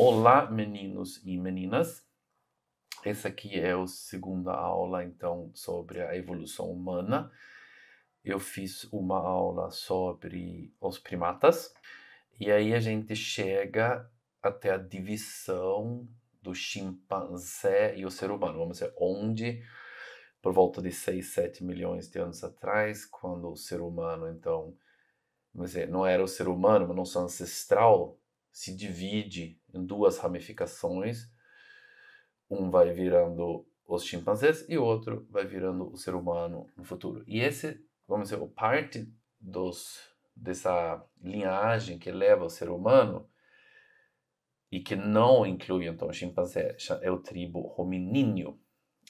Olá, meninos e meninas. Essa aqui é a segunda aula, então, sobre a evolução humana. Eu fiz uma aula sobre os primatas. E aí a gente chega até a divisão do chimpanzé e o ser humano. Vamos dizer, onde, por volta de 6, 7 milhões de anos atrás, quando o ser humano, então, vamos dizer, não era o ser humano, mas nosso ancestral, se divide em duas ramificações. Um vai virando os chimpanzés e o outro vai virando o ser humano no futuro. E esse, vamos dizer, parte dos, dessa linhagem que leva o ser humano e que não inclui então o chimpanzé é o tribo hominíneo.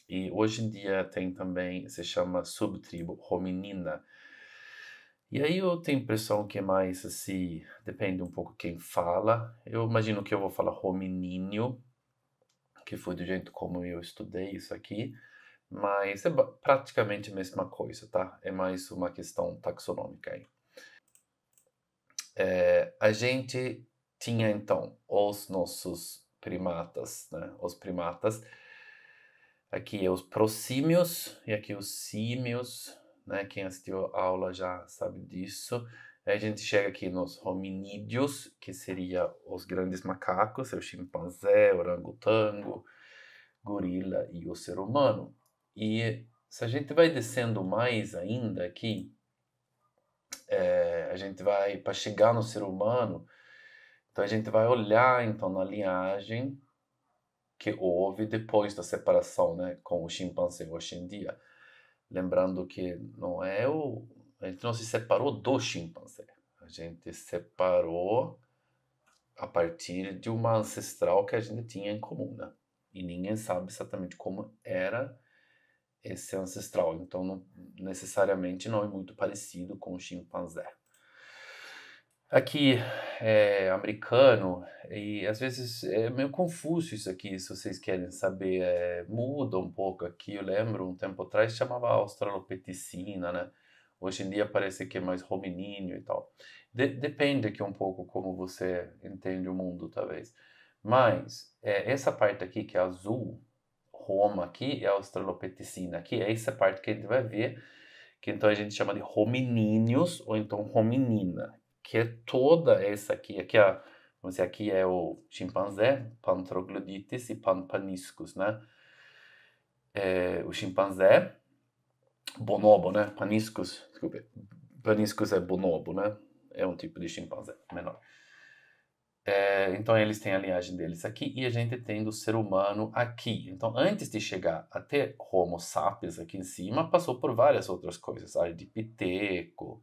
E hoje em dia tem também, se chama subtribo hominina, e aí eu tenho a impressão que é mais assim, depende um pouco quem fala. Eu imagino que eu vou falar hominíneo que foi do jeito como eu estudei isso aqui, mas é praticamente a mesma coisa, tá? É mais uma questão taxonômica aí. É, a gente tinha então os nossos primatas, né? Os primatas. Aqui é os prosímios e aqui os símios né? Quem assistiu a aula já sabe disso. Aí a gente chega aqui nos hominídeos, que seria os grandes macacos, é o chimpanzé, orangotango, gorila e o ser humano. E se a gente vai descendo mais ainda aqui, é, a gente vai para chegar no ser humano, então a gente vai olhar então na linhagem que houve depois da separação, né, com o chimpanzé hoje em dia. Lembrando que não é o. A gente não se separou do chimpanzé. A gente se separou a partir de uma ancestral que a gente tinha em comum, né? E ninguém sabe exatamente como era esse ancestral. Então, não, necessariamente não é muito parecido com o chimpanzé aqui é, americano e às vezes é meio confuso isso aqui, se vocês querem saber, é, muda um pouco aqui. Eu lembro um tempo atrás chamava australopeticina né? Hoje em dia parece que é mais hominíneo e tal. De depende aqui um pouco como você entende o mundo, talvez. Mas é, essa parte aqui que é azul, Roma aqui, é australopeticina aqui, é essa parte que a gente vai ver, que então a gente chama de hominíneos ou então hominina que é toda essa aqui, aqui é, vamos dizer, aqui é o chimpanzé, Pan Pantrogloditis e paniscus, né? É, o chimpanzé, bonobo, né? Paniscus, desculpe, Paniscus é bonobo, né? É um tipo de chimpanzé menor. É, então eles têm a linhagem deles aqui e a gente tem do ser humano aqui. Então antes de chegar até Homo sapiens aqui em cima, passou por várias outras coisas, ardipiteco,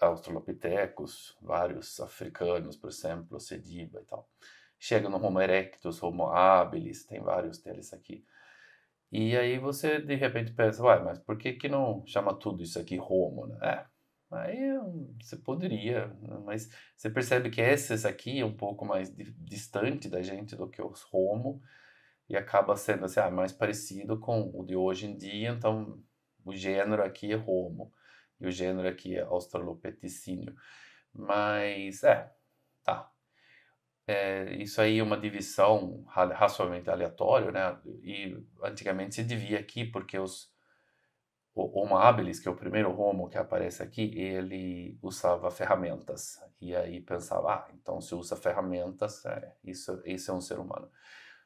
australopitecos, vários africanos, por exemplo, sediba e tal. Chega no Homo erectus, Homo habilis, tem vários deles aqui. E aí você de repente pensa, ué, mas por que que não chama tudo isso aqui Homo, né? É, aí é você poderia, né? mas você percebe que esses aqui é um pouco mais distante da gente do que os Homo e acaba sendo assim, ah, mais parecido com o de hoje em dia, então o gênero aqui é Homo. E o gênero aqui é australopeticínio. Mas, é, tá. É, isso aí é uma divisão racionalmente aleatória, né? E antigamente se devia aqui porque os o Homo habilis, que é o primeiro homo que aparece aqui, ele usava ferramentas. E aí pensava, ah, então se usa ferramentas, é, isso, isso é um ser humano.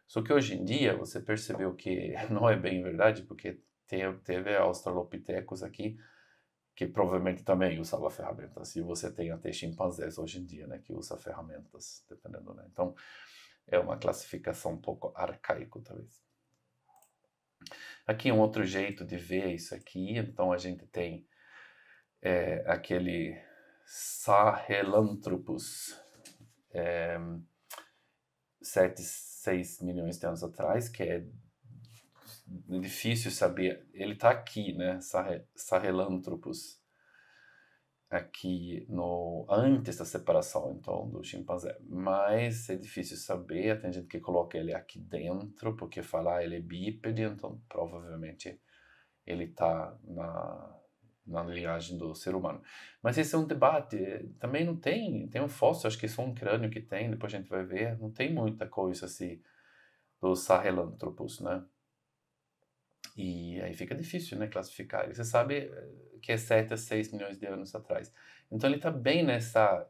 Só que hoje em dia você percebeu que não é bem verdade, porque teve, teve Australopithecus aqui, que provavelmente também usava ferramentas. E você tem até chimpanzés hoje em dia, né, que usa ferramentas, dependendo, né? Então, é uma classificação um pouco arcaico, talvez. Aqui é um outro jeito de ver isso aqui, então a gente tem é, aquele Sahelanthropus, é, 7, 6 milhões de anos atrás, que é difícil saber. Ele está aqui, né? Sahelanthropus. Aqui no antes da separação, então, do chimpanzé. Mas é difícil saber. Tem gente que coloca ele aqui dentro, porque falar ah, ele é bípede, então provavelmente ele está na na linhagem do ser humano. Mas esse é um debate. Também não tem, tem um fóssil, acho que é só um crânio que tem, depois a gente vai ver. Não tem muita coisa assim do Sahelanthropus, né? E aí fica difícil, né, classificar. Você sabe eh, que é 7 a 6 milhões de anos atrás. Então ele está bem nessa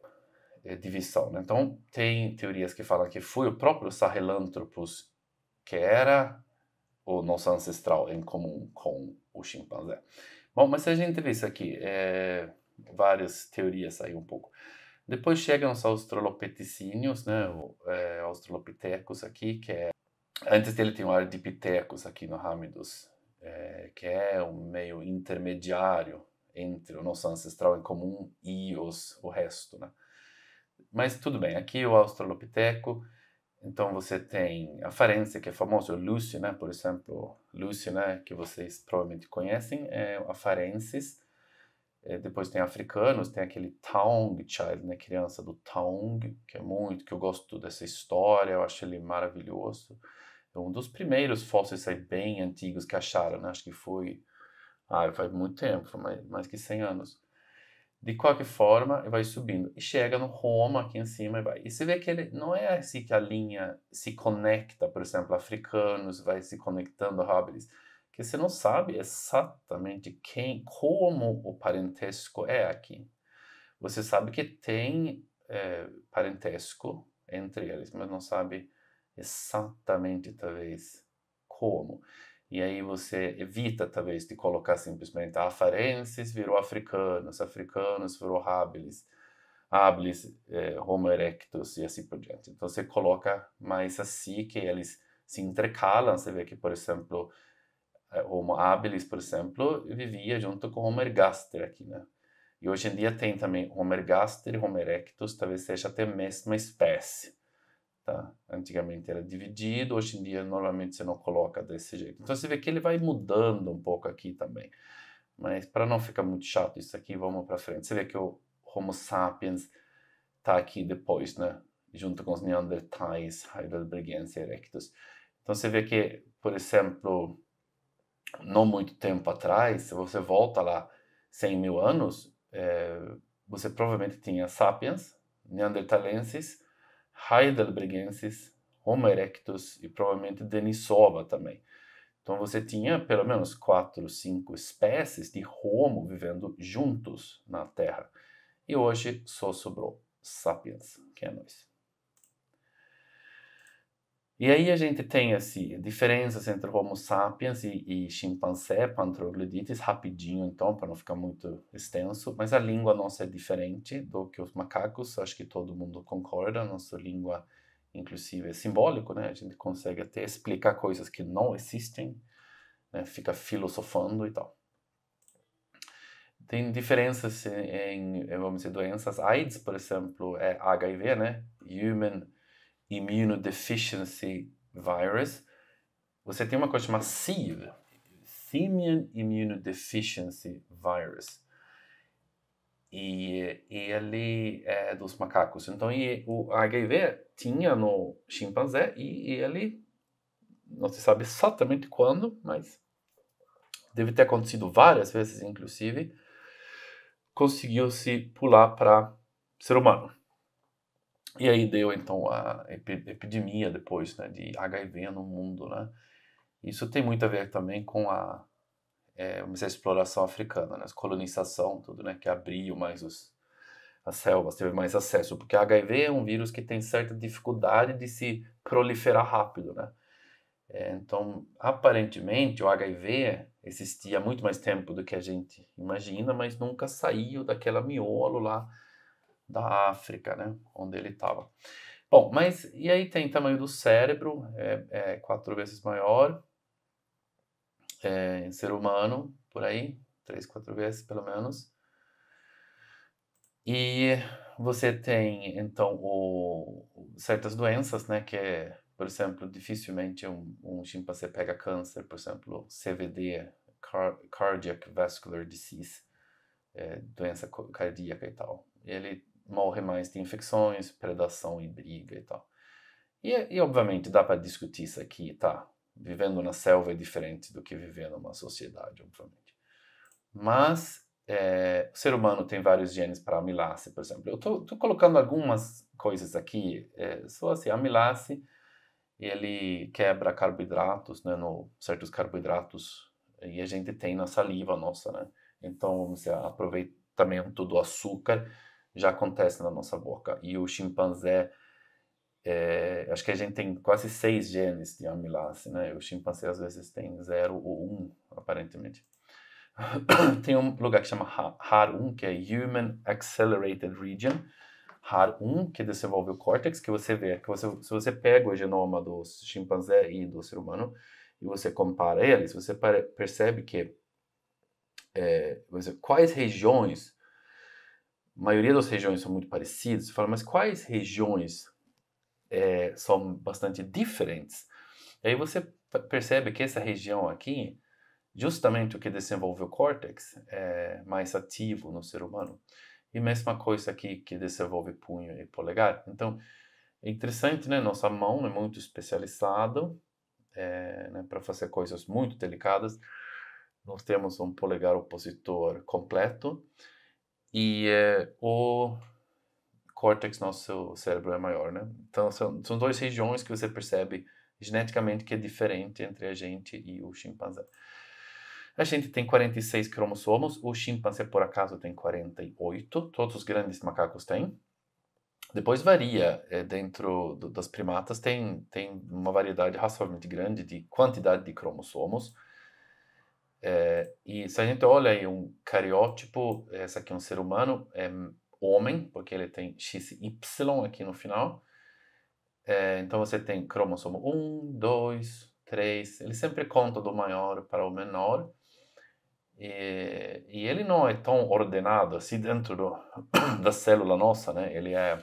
é, divisão. Né? Então tem teorias que falam que foi o próprio Sahelanthropus que era o nosso ancestral em comum com o chimpanzé. Bom, mas se a gente vê isso aqui é, várias teorias aí um pouco. Depois chegam os australopithecinos né, o, é, australopitecos aqui, que é... Antes dele tem o Ardipithecus aqui no ramo dos é, que é um meio intermediário entre o nosso ancestral em comum e os, o resto, né? Mas tudo bem, aqui o Australopiteco, então você tem a Farense, que é famoso, Lucy, né? Por exemplo, Lucy, né? Que vocês provavelmente conhecem, é a Farensis. É, eh, depois tem africanos, tem aquele Taung Child, né? Criança do Taung, que é muito, que eu gosto dessa história, eu acho ele maravilhoso. Então, um dos primeiros fósseis bem antigos que acharam, né? acho que foi ah, faz muito tempo, mais, mais que 100 anos. De qualquer forma, vai subindo e chega no Roma aqui em cima e vai. E você vê que ele, não é assim que a linha se conecta, por exemplo, africanos vai se conectando a Habilis, que você não sabe exatamente quem, como o parentesco é aqui. Você sabe que tem é, parentesco entre eles, mas não sabe exatamente talvez como. E aí você evita talvez de colocar simplesmente afarenses ah, virou africanos, africanos virou habilis, habilis eh, homo erectus e assim por diante. Então você coloca mais assim que eles se intercalam, você vê que por exemplo eh, Homo habilis, por exemplo, vivia junto com Homo ergaster aqui, né? E hoje em dia tem também Homo ergaster e Homo erectus, talvez seja até a mesma espécie. Tá? Antigamente era dividido, hoje em dia normalmente você não coloca desse jeito. Então você vê que ele vai mudando um pouco aqui também. Mas para não ficar muito chato isso aqui, vamos para frente. Você vê que o Homo sapiens está aqui depois, né? Junto com os Neanderthals, Heidelbergense erectus. Então você vê que, por exemplo, não muito tempo atrás, se você volta lá 100 mil anos, é, você provavelmente tinha sapiens, neandertalenses, heidelbergensis, Homo erectus e provavelmente Denisova também. Então você tinha pelo menos quatro, cinco espécies de Homo vivendo juntos na Terra. E hoje só sobrou Sapiens, que é nós. E aí a gente tem assim, diferenças entre Homo sapiens e, e chimpanzé, pantroglodites, rapidinho então, para não ficar muito extenso. Mas a língua nossa é diferente do que os macacos, acho que todo mundo concorda. Nossa língua, inclusive, é simbólico, né? A gente consegue até explicar coisas que não existem, né? fica filosofando e tal. Tem diferenças eh, em, eh, vamos dizer, doenças. AIDS, por exemplo, é HIV, né? Human Immunodeficiency Virus, você tem uma coisa chamada SIV, Simian Immunodeficiency Virus. E ele é dos macacos. Então, o HIV tinha no chimpanzé e ele, não se sabe exatamente quando, mas deve ter acontecido várias vezes, inclusive, conseguiu se pular para ser humano. E aí deu então a epidemia depois né, de HIV no mundo, né? Isso tem muito a ver também com a, é, a exploração africana, né? A colonização, tudo, né? Que abriu mais os, as selvas, teve mais acesso, porque HIV é um vírus que tem certa dificuldade de se proliferar rápido, né? É, então, aparentemente, o HIV existia há muito mais tempo do que a gente imagina, mas nunca saiu daquela miolo lá da África, né? Onde ele estava. Bom, mas e aí tem tamanho do cérebro, é, é quatro vezes maior é, em ser humano, por aí, três, quatro vezes pelo menos. E você tem, então, o, certas doenças, né, que é, por exemplo, dificilmente um, um chimpancé pega câncer, por exemplo, CVD, Car Cardiac Vascular Disease, é, doença cardíaca e tal. Ele morre mais de infecções, predação e briga e tal. E, e obviamente dá para discutir isso aqui, tá? Vivendo na selva é diferente do que viver numa sociedade, obviamente. Mas é, o ser humano tem vários genes para amilase, por exemplo. Eu estou colocando algumas coisas aqui, é, só assim, amilase, ele quebra carboidratos, né, no, certos carboidratos, e a gente tem na saliva nossa, né? Então, vamos dizer, aproveitamento do açúcar já acontece na nossa boca. E o chimpanzé, é, acho que a gente tem quase seis genes de amilase, né? O chimpanzé às vezes tem zero ou um, aparentemente. tem um lugar que chama HAR1, que é Human Accelerated Region. HAR1, que desenvolve o córtex, que você vê, que você, se você pega o genoma do chimpanzé e do ser humano e você compara eles, você percebe que é, quais regiões a maioria das regiões são muito parecidas. Você fala, mas quais regiões é, são bastante diferentes? E aí você percebe que essa região aqui, justamente o que desenvolve o córtex, é mais ativo no ser humano. E mesma coisa aqui que desenvolve punho e polegar. Então, é interessante, né? Nossa mão é muito especializada é, né? para fazer coisas muito delicadas. Nós temos um polegar opositor completo e é, o córtex nosso cérebro é maior, né? Então são, são duas regiões que você percebe geneticamente que é diferente entre a gente e o chimpanzé. A gente tem 46 cromossomos, o chimpanzé por acaso tem 48, todos os grandes macacos têm. Depois varia é, dentro do, das primatas, tem, tem uma variedade razoavelmente grande de quantidade de cromossomos. É, e se a gente olha aí um cariótipo, esse aqui é um ser humano, é homem, porque ele tem XY aqui no final. É, então você tem cromossomo 1, 2, 3. Ele sempre conta do maior para o menor. E, e ele não é tão ordenado assim dentro do, da célula nossa, né? Ele é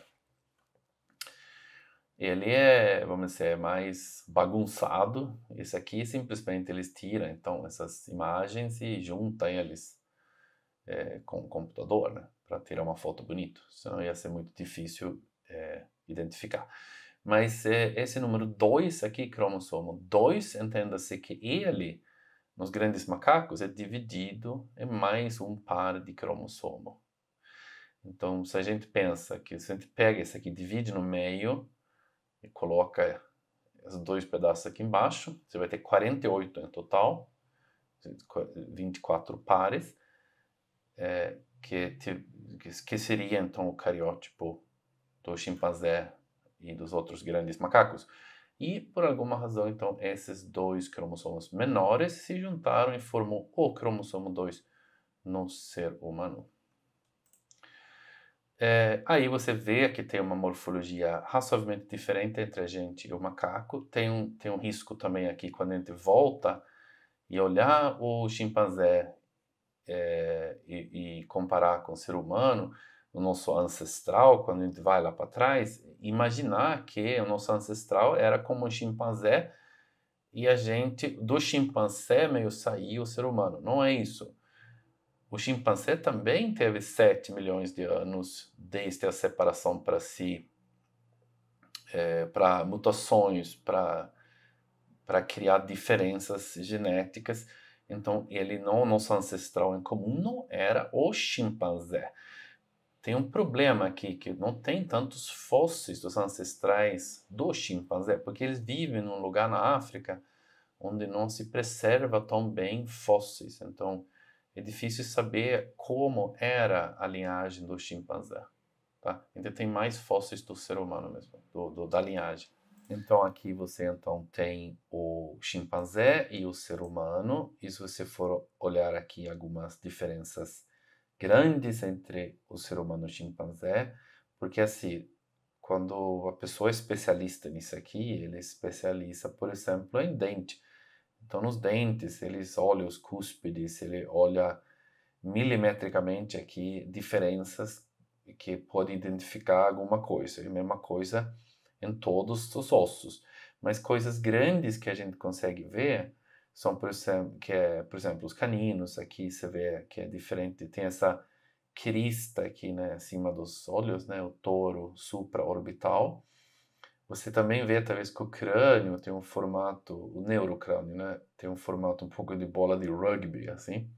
ele é, vamos dizer, é mais bagunçado. Esse aqui simplesmente eles tiram então essas imagens e juntam eles é, com o computador, né, para tirar uma foto bonita. Senão ia ser muito difícil é, identificar. Mas é, esse número 2 aqui, cromossomo 2, entenda-se que ele, nos grandes macacos, é dividido em mais um par de cromossomo. Então, se a gente pensa que se a gente pega esse aqui divide no meio, e coloca os dois pedaços aqui embaixo, você vai ter 48 em total, 24 pares, é, que, te, que seria então o cariótipo do chimpanzé e dos outros grandes macacos. E por alguma razão, então, esses dois cromossomos menores se juntaram e formou o cromossomo 2 no ser humano. É, aí você vê que tem uma morfologia razoavelmente diferente entre a gente e o macaco. Tem um, tem um risco também aqui quando a gente volta e olhar o chimpanzé é, e, e, comparar com o ser humano, o nosso ancestral, quando a gente vai lá para trás, imaginar que o nosso ancestral era como um chimpanzé e a gente, do chimpanzé, meio saiu o ser humano. Não é isso. O chimpanzé também teve 7 milhões de anos desde a separação para si, é, para mutações, para para criar diferenças genéticas. Então, ele não, nosso ancestral em comum não era o chimpanzé. Tem um problema aqui que não tem tantos fósseis dos ancestrais do chimpanzé, porque eles vivem num lugar na África onde não se preserva tão bem fósseis. Então, é difícil saber como era a linhagem do chimpanzé. Tá? Ainda tem mais fósseis do ser humano mesmo, do, do, da linhagem. Então aqui você então tem o chimpanzé e o ser humano. E se você for olhar aqui algumas diferenças grandes entre o ser humano e o chimpanzé, porque assim, quando a pessoa é especialista nisso aqui, ele é especializa, por exemplo, em dente. Então, nos dentes, eles olham os cúspides, ele olha milimetricamente aqui diferenças que pode identificar alguma coisa. e a mesma coisa em todos os ossos. Mas coisas grandes que a gente consegue ver são, por exemplo, que é, por exemplo os caninos. Aqui você vê que é diferente. Tem essa crista aqui né, acima dos olhos, né, o touro supraorbital. Você também vê, talvez, que o crânio tem um formato, o neurocrânio, né? Tem um formato um pouco de bola de rugby, assim.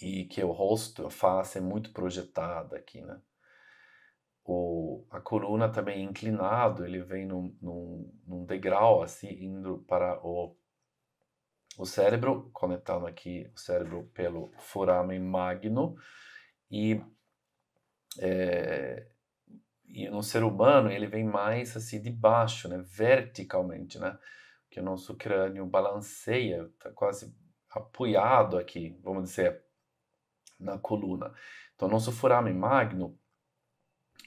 E que o rosto, a face é muito projetada aqui, né? O, a coluna também é inclinado, ele vem num, num, num degrau, assim, indo para o, o cérebro, conectando aqui o cérebro pelo foramen magno. E... É, e no ser humano ele vem mais assim de baixo, né? verticalmente, né? que o nosso crânio balanceia, está quase apoiado aqui, vamos dizer, na coluna. Então, nosso furame magno,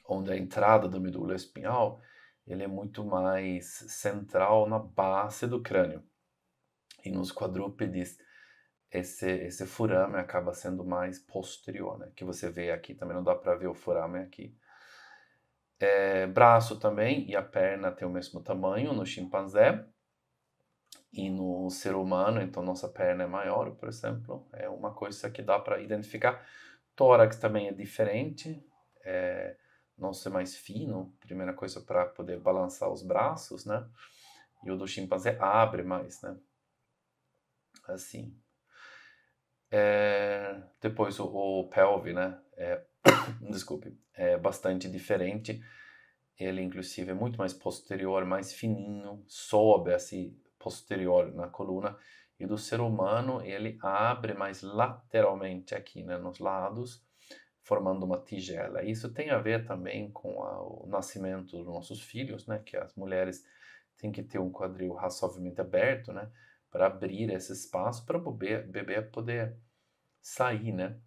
onde a entrada do medula espinhal, ele é muito mais central na base do crânio. E nos quadrúpedes, esse, esse furame acaba sendo mais posterior, né? Que você vê aqui, também não dá para ver o furame aqui é, braço também e a perna tem o mesmo tamanho no chimpanzé e no ser humano, então nossa perna é maior, por exemplo, é uma coisa que dá para identificar. Tórax também é diferente, é, ser mais fino, primeira coisa para poder balançar os braços, né? E o do chimpanzé abre mais, né? Assim. É, depois o, o pelve, né? É desculpe, é bastante diferente. Ele, inclusive, é muito mais posterior, mais fininho, sobe assim, posterior na coluna. E do ser humano, ele abre mais lateralmente aqui, né, nos lados, formando uma tigela. Isso tem a ver também com a, o nascimento dos nossos filhos, né, que as mulheres têm que ter um quadril razoavelmente aberto, né, para abrir esse espaço para o bebê, bebê poder sair, né,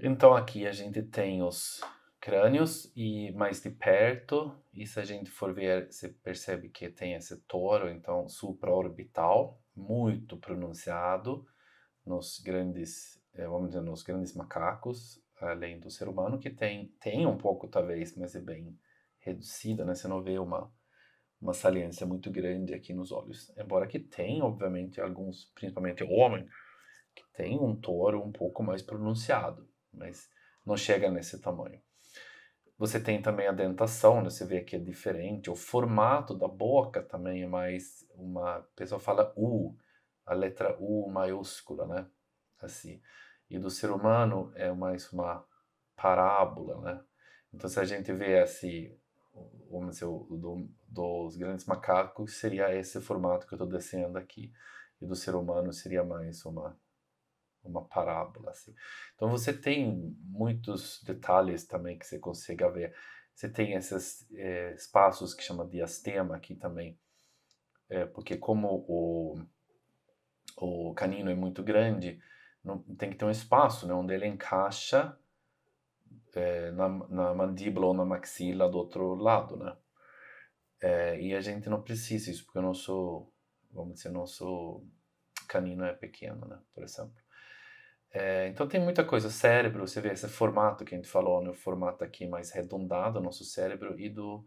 então aqui a gente tem os crânios e mais de perto, e se a gente for ver, você percebe que tem esse toro, então supraorbital, muito pronunciado nos grandes, eh, vamos dizer, nos grandes macacos, além do ser humano, que tem, tem um pouco talvez, mas é bem reduzida, né? Você não vê uma, uma saliência muito grande aqui nos olhos. Embora que tem, obviamente, alguns, principalmente homem, que tem um touro um pouco mais pronunciado mas não chega nesse tamanho. Você tem também a dentação, né? você vê que é diferente. O formato da boca também é mais uma. A pessoa fala U, a letra U maiúscula, né? Assim. E do ser humano é mais uma parábola, né? Então, se a gente vê assim, vamos dizer, o, do, dos grandes macacos, seria esse formato que eu estou desenhando aqui. E do ser humano seria mais uma uma parábola assim. Então você tem muitos detalhes também que você consiga ver. Você tem esses é, eh, espaços que chama diastema aqui também, é, porque como o, o canino é muito grande, não, tem que ter um espaço né, onde ele encaixa é, na, na mandíbula ou na maxila do outro lado, né? É, e a gente não precisa isso, porque o nosso, vamos dizer, o nosso canino é pequeno, né? Por exemplo. É, então tem muita coisa. O cérebro, você vê esse formato que a gente falou, né? o formato aqui mais redondado, nosso cérebro, e do,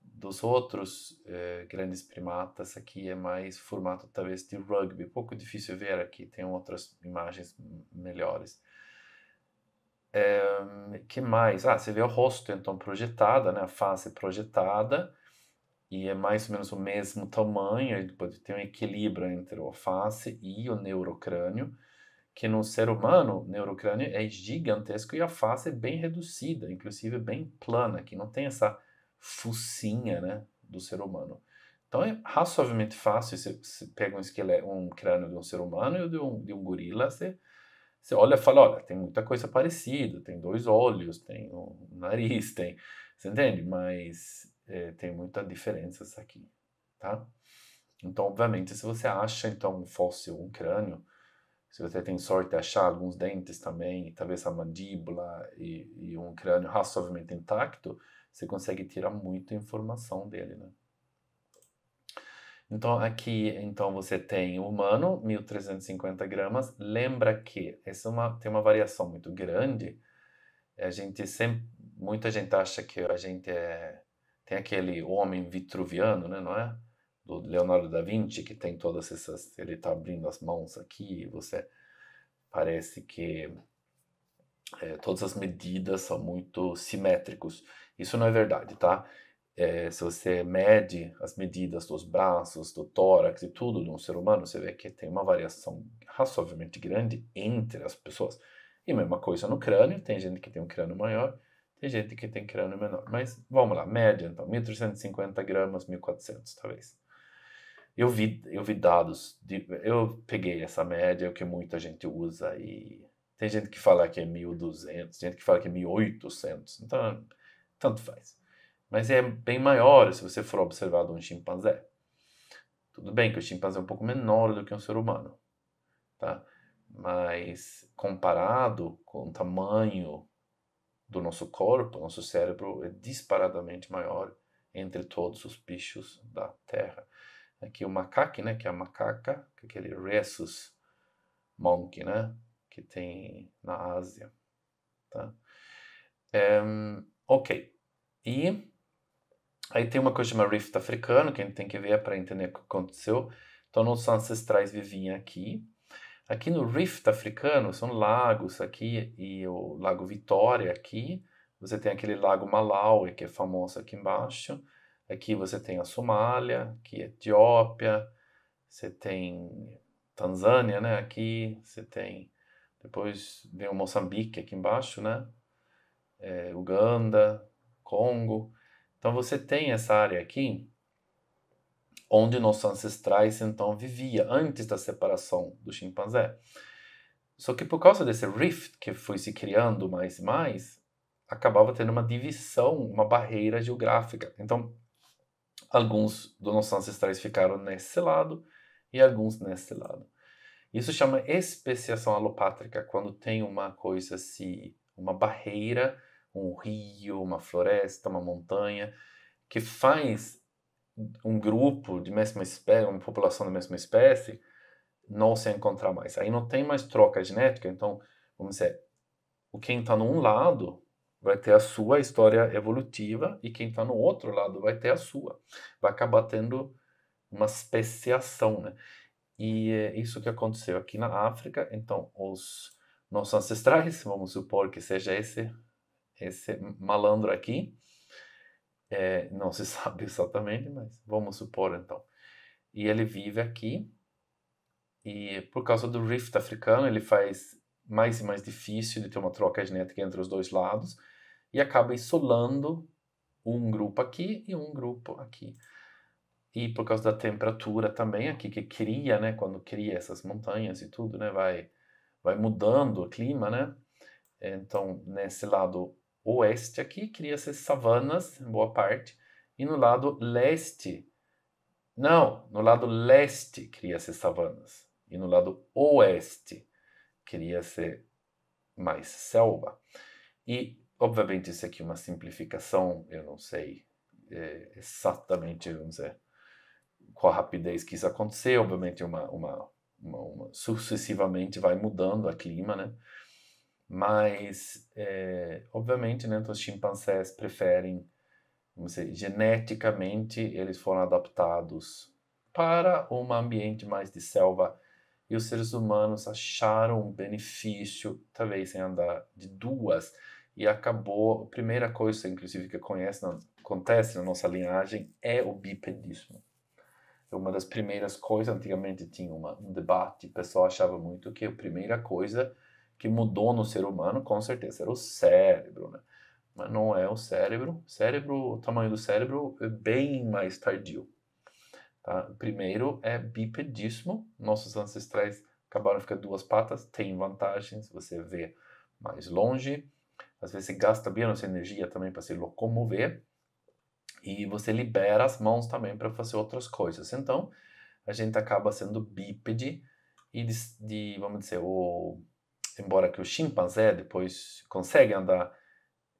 dos outros é, grandes primatas, aqui é mais formato talvez de rugby. Pouco difícil ver aqui, tem outras imagens melhores. É, que mais? Ah, você vê o rosto então projetada, né? a face projetada, e é mais ou menos o mesmo tamanho, tem um equilíbrio entre a face e o neurocrânio que no ser humano, neurocrânio é gigantesco e a face é bem reduzida, inclusive bem plana, que não tem essa focinha né, do ser humano. Então é razoavelmente fácil, você, você pega um, esqueleto, um crânio de um ser humano e de um, de um gorila, você, você olha e fala, olha, tem muita coisa parecida, tem dois olhos, tem um nariz, tem... Você entende? Mas é, tem muitas diferenças aqui, tá? Então, obviamente, se você acha então um fóssil, um crânio, se você tem sorte, achar alguns dentes também, talvez a mandíbula e, e um crânio razoavelmente intacto, você consegue tirar muita informação dele, né? Então, aqui então você tem o humano, 1.350 gramas. Lembra que essa é uma, tem uma variação muito grande. A gente sempre, muita gente acha que a gente é, tem aquele homem vitruviano, né, não é? do Leonardo da Vinci, que tem todas essas. Ele está abrindo as mãos aqui, você parece que é, todas as medidas são muito simétricos. Isso não é verdade, tá? É, se você mede as medidas dos braços, do tórax e tudo de um ser humano, você vê que tem uma variação razoavelmente grande entre as pessoas. E a mesma coisa no crânio, tem gente que tem um crânio maior, tem gente que tem crânio menor. Mas vamos lá, média então, 1.350 gramas, 1.400 talvez. Eu vi, eu vi dados, de, eu peguei essa média que muita gente usa e tem gente que fala que é 1.200, gente que fala que é 1.800, então tanto faz. Mas é bem maior se você for observado um chimpanzé. Tudo bem que o chimpanzé é um pouco menor do que um ser humano, tá? Mas comparado com o tamanho do nosso corpo, nosso cérebro é disparadamente maior entre todos os bichos da Terra. Aqui o macaque, né? Que é a macaca, é aquele rhesus monkey, né? Que tem na Ásia, tá? Um, ehm, ok. E aí tem uma coisa chamada rift africano, que a gente tem que ver para entender o que aconteceu. Então, nossos ancestrais viviam aqui. Aqui no rift africano, são lagos aqui, e o Lago Vitória aqui. Você tem aquele Lago Malawi, que é famoso aqui embaixo. Aqui você tem a Somália, aqui a Etiópia, você tem Tanzânia, né? Aqui você tem depois vem o Moçambique aqui embaixo, né? É, Uganda, Congo. Então você tem essa área aqui onde nossos ancestrais então vivia antes da separação do chimpanzé. Só que por causa desse rift que foi se criando mais e mais, acabava tendo uma divisão, uma barreira geográfica. Então, Alguns dos nossos ancestrais ficaram nesse lado e alguns nesse lado. Isso chama especiação alopátrica, quando tem uma coisa assim, uma barreira, um rio, uma floresta, uma montanha, que faz um grupo de mesma espécie, uma população da mesma espécie, não se encontrar mais. Aí não tem mais troca genética, então, vamos dizer, o quem está num lado vai ter a sua história evolutiva e quem está no outro lado vai ter a sua. Vai acabar tendo uma especiação, né? E é isso que aconteceu aqui na África. Então, os nossos ancestrais, vamos supor que seja esse, esse malandro aqui, é, não se sabe exatamente, mas vamos supor então. E ele vive aqui, e por causa do rift africano, ele faz mais e mais difícil de ter uma troca genética entre os dois lados e acaba isolando um grupo aqui e um grupo aqui. E por causa da temperatura também aqui que cria, né, quando cria essas montanhas e tudo, né, vai vai mudando o clima, né? Então, nesse lado oeste aqui cria-se savanas, em boa parte, e no lado leste não, no lado leste cria-se savanas e no lado oeste cria-se mais selva. E Obviamente, isso aqui é uma simplificação, eu não sei é, exatamente, vamos dizer, com a rapidez que isso aconteceu, obviamente uma, uma, uma, uma, sucessivamente vai mudando a clima, né? Mas, é, obviamente, né, então, os chimpanzés preferem, vamos dizer, geneticamente eles foram adaptados para um ambiente mais de selva e os seres humanos acharam um benefício, talvez, em andar de duas e acabou. A primeira coisa, inclusive, que conhece, acontece na nossa linhagem é o bipedismo. É uma das primeiras coisas. Antigamente tinha uma, um debate, o pessoal achava muito que a primeira coisa que mudou no ser humano, com certeza, era o cérebro, né? Mas não é o cérebro. O cérebro, o tamanho do cérebro é bem mais tardio. Tá? Primeiro é bipedismo. Nossos ancestrais acabaram ficando duas patas. Tem vantagens. Você vê mais longe às vezes você gasta bem a sua energia também para se locomover e você libera as mãos também para fazer outras coisas. Então, a gente acaba sendo bípede e de, de, vamos dizer, o, embora que o chimpanzé depois consegue andar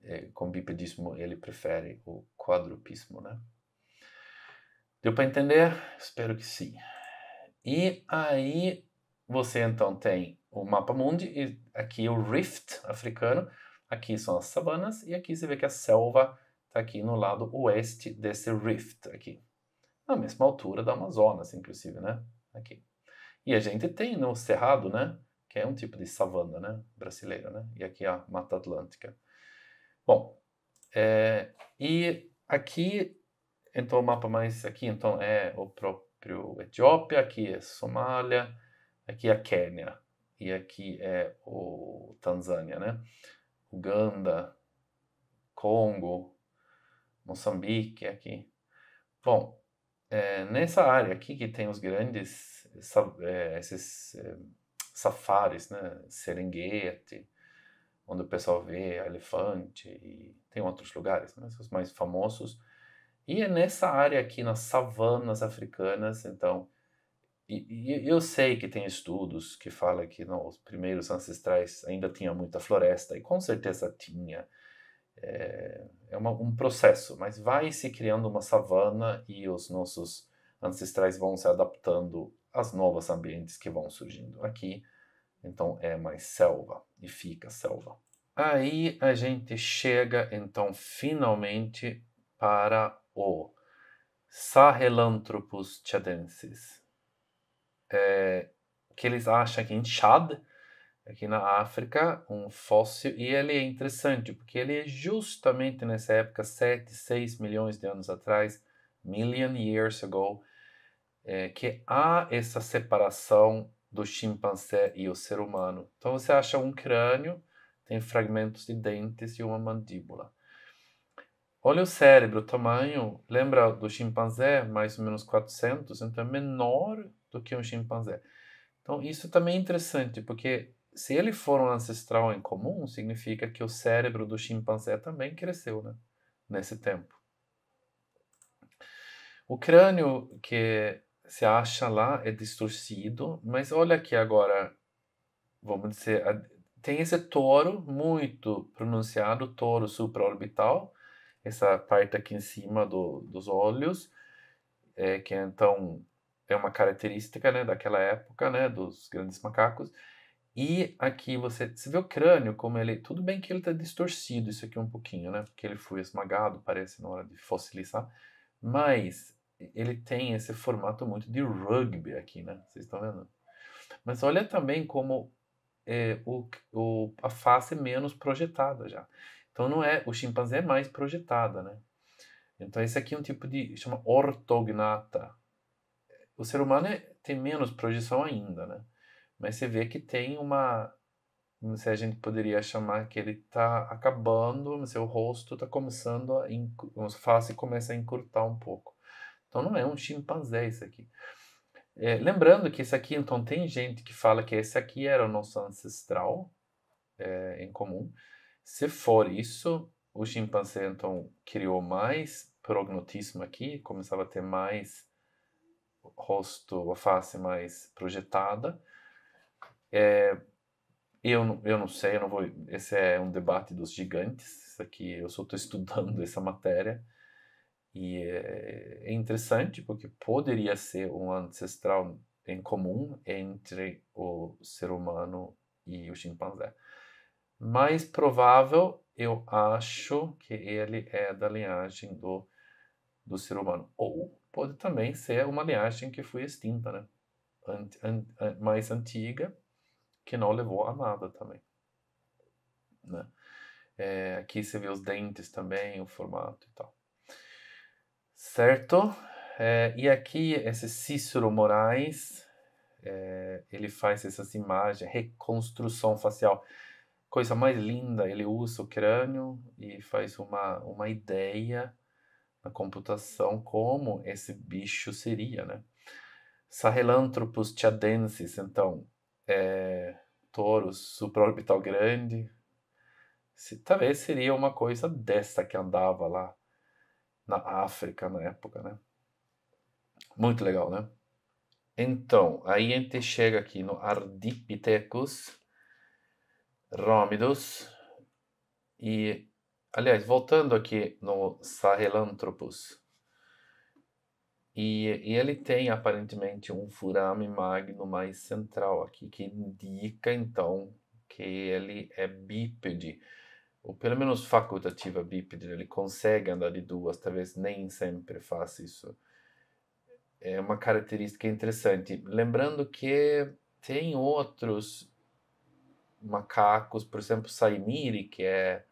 eh, com bipedismo, ele prefere o quadrupismo, né? Deu para entender? Espero que sim. E aí você então tem o mapa mundi e aqui o rift africano, Aqui são as sabanas e aqui você vê que a selva está aqui no lado oeste desse rift aqui. Na mesma altura da Amazonas, inclusive, né? Aqui. E a gente tem no Cerrado, né? Que é um tipo de savana, né? Brasileira, né? E aqui é a Mata Atlântica. Bom, é, e aqui, então o mapa mais aqui, então é o próprio Etiópia, aqui é Somália, aqui é a Quênia e aqui é o Tanzânia, né? Uganda, Congo, Moçambique aqui. Bom, é, nessa área aqui que tem os grandes é, esses é, safaris, né? Serengeti, onde o pessoal vê elefante e tem outros lugares, né, os mais famosos. E é nessa área aqui nas savanas africanas, então e, e, eu sei que tem estudos que falam que não, os primeiros ancestrais ainda tinham muita floresta, e com certeza tinha. É, é uma, um processo, mas vai se criando uma savana e os nossos ancestrais vão se adaptando às novas ambientes que vão surgindo aqui. Então é mais selva e fica selva. Aí a gente chega então finalmente para o Sahelanthropus chadensis é, que eles acham aqui em Chad, aqui na África, um fóssil, e ele é interessante, porque ele é justamente nessa época, 7, 6 milhões de anos atrás, million years ago, é, que há essa separação do chimpanzé e o ser humano. Então você acha um crânio, tem fragmentos de dentes e uma mandíbula. Olha o cérebro, o tamanho, lembra do chimpanzé, mais ou menos 400, então é menor do que um chimpanzé. Então, isso também é interessante, porque se ele for um ancestral em comum, significa que o cérebro do chimpanzé também cresceu né? nesse tempo. O crânio que se acha lá é distorcido, mas olha aqui agora, vamos dizer, tem esse touro muito pronunciado, touro supraorbital, essa parte aqui em cima do, dos olhos, é, que é então é uma característica né, daquela época, né, dos grandes macacos. E aqui você, você vê o crânio, como ele. Tudo bem que ele está distorcido, isso aqui um pouquinho, né? Porque ele foi esmagado, parece, na hora de fossilizar. Mas ele tem esse formato muito de rugby aqui, né? Vocês estão vendo? Mas olha também como é, o, o, a face é menos projetada já. Então não é. O chimpanzé é mais projetada, né? Então esse aqui é um tipo de. chama ortognata o ser humano é, tem menos projeção ainda, né? Mas você vê que tem uma. Não sei, a gente poderia chamar que ele está acabando, seu rosto está começando a. Os face começa a encurtar um pouco. Então não é um chimpanzé isso aqui. É, lembrando que isso aqui, então, tem gente que fala que esse aqui era o nosso ancestral é, em comum. Se for isso, o chimpanzé, então, criou mais prognotismo aqui, começava a ter mais rosto, a face mais projetada. É, eu, eu não sei, eu não vou. Esse é um debate dos gigantes. Isso aqui eu só estou estudando essa matéria. E é, é interessante porque poderia ser um ancestral em comum entre o ser humano e o chimpanzé. Mais provável, eu acho que ele é da linhagem do, do ser humano. Ou pode também ser uma linhagem que foi extinta, né? Ant, an, an, mais antiga, que não levou a nada também. Né? É, aqui você vê os dentes também, o formato e tal. Certo? É, e aqui, esse Cícero Moraes, é, ele faz essas imagens, reconstrução facial. Coisa mais linda, ele usa o crânio e faz uma, uma ideia na computação como esse bicho seria, né? Sahelanthropus tiadensis, então, é, touros grande, se, talvez seria uma coisa dessa que andava lá na África na época, né? Muito legal, né? Então, aí a gente chega aqui no Ardipithecus Rômidos e Aliás, voltando aqui no Sahelanthropus, e, e, ele tem aparentemente um furame magno mais central aqui, que indica então que ele é bípede, ou pelo menos facultativa bípede, ele consegue andar de duas, talvez nem sempre faça isso. É uma característica interessante. Lembrando que tem outros macacos, por exemplo, Saimiri, que é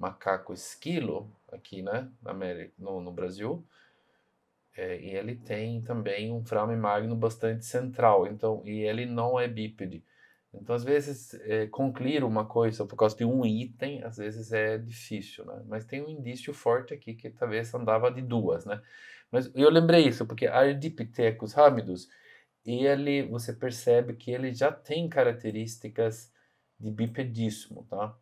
macaco esquilo aqui, né, na América, no, no Brasil. É, e ele tem também um frame magno bastante central, então, e ele não é bípede. Então, às vezes, é, concluir uma coisa por causa de um item, às vezes é difícil, né? Mas tem um indício forte aqui que talvez andava de duas, né? Mas eu lembrei isso, porque Ardipithecus ramidus, ele, você percebe que ele já tem características de bipedismo, tá?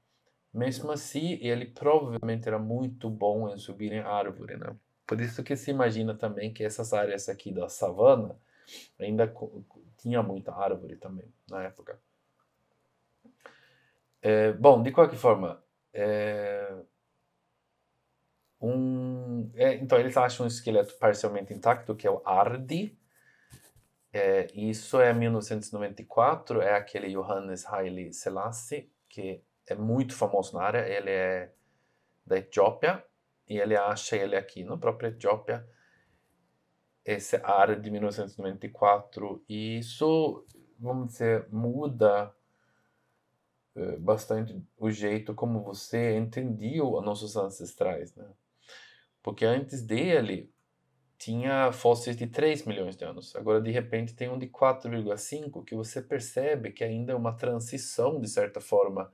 Mesmo assim, ele provavelmente era muito bom em subir em árvore, né? Por isso que se imagina também que essas áreas aqui da savana ainda tinha muita árvore também na época. É, bom, de qualquer forma, é, um, é, então eles acham um esqueleto parcialmente intacto, que é o Ardi. É, isso é 1994, é aquele Johannes Haile Selassie, que é muito famoso na área, ele é da Etiópia e ele acha ele aqui na própria Etiópia, essa é área de 1994 e isso, vamos dizer, muda eh, bastante o jeito como você entendiu nossos ancestrais, né? Porque antes dele tinha fósseis de 3 milhões de anos. Agora de repente tem um de 4,5 que você percebe que ainda é uma transição de certa forma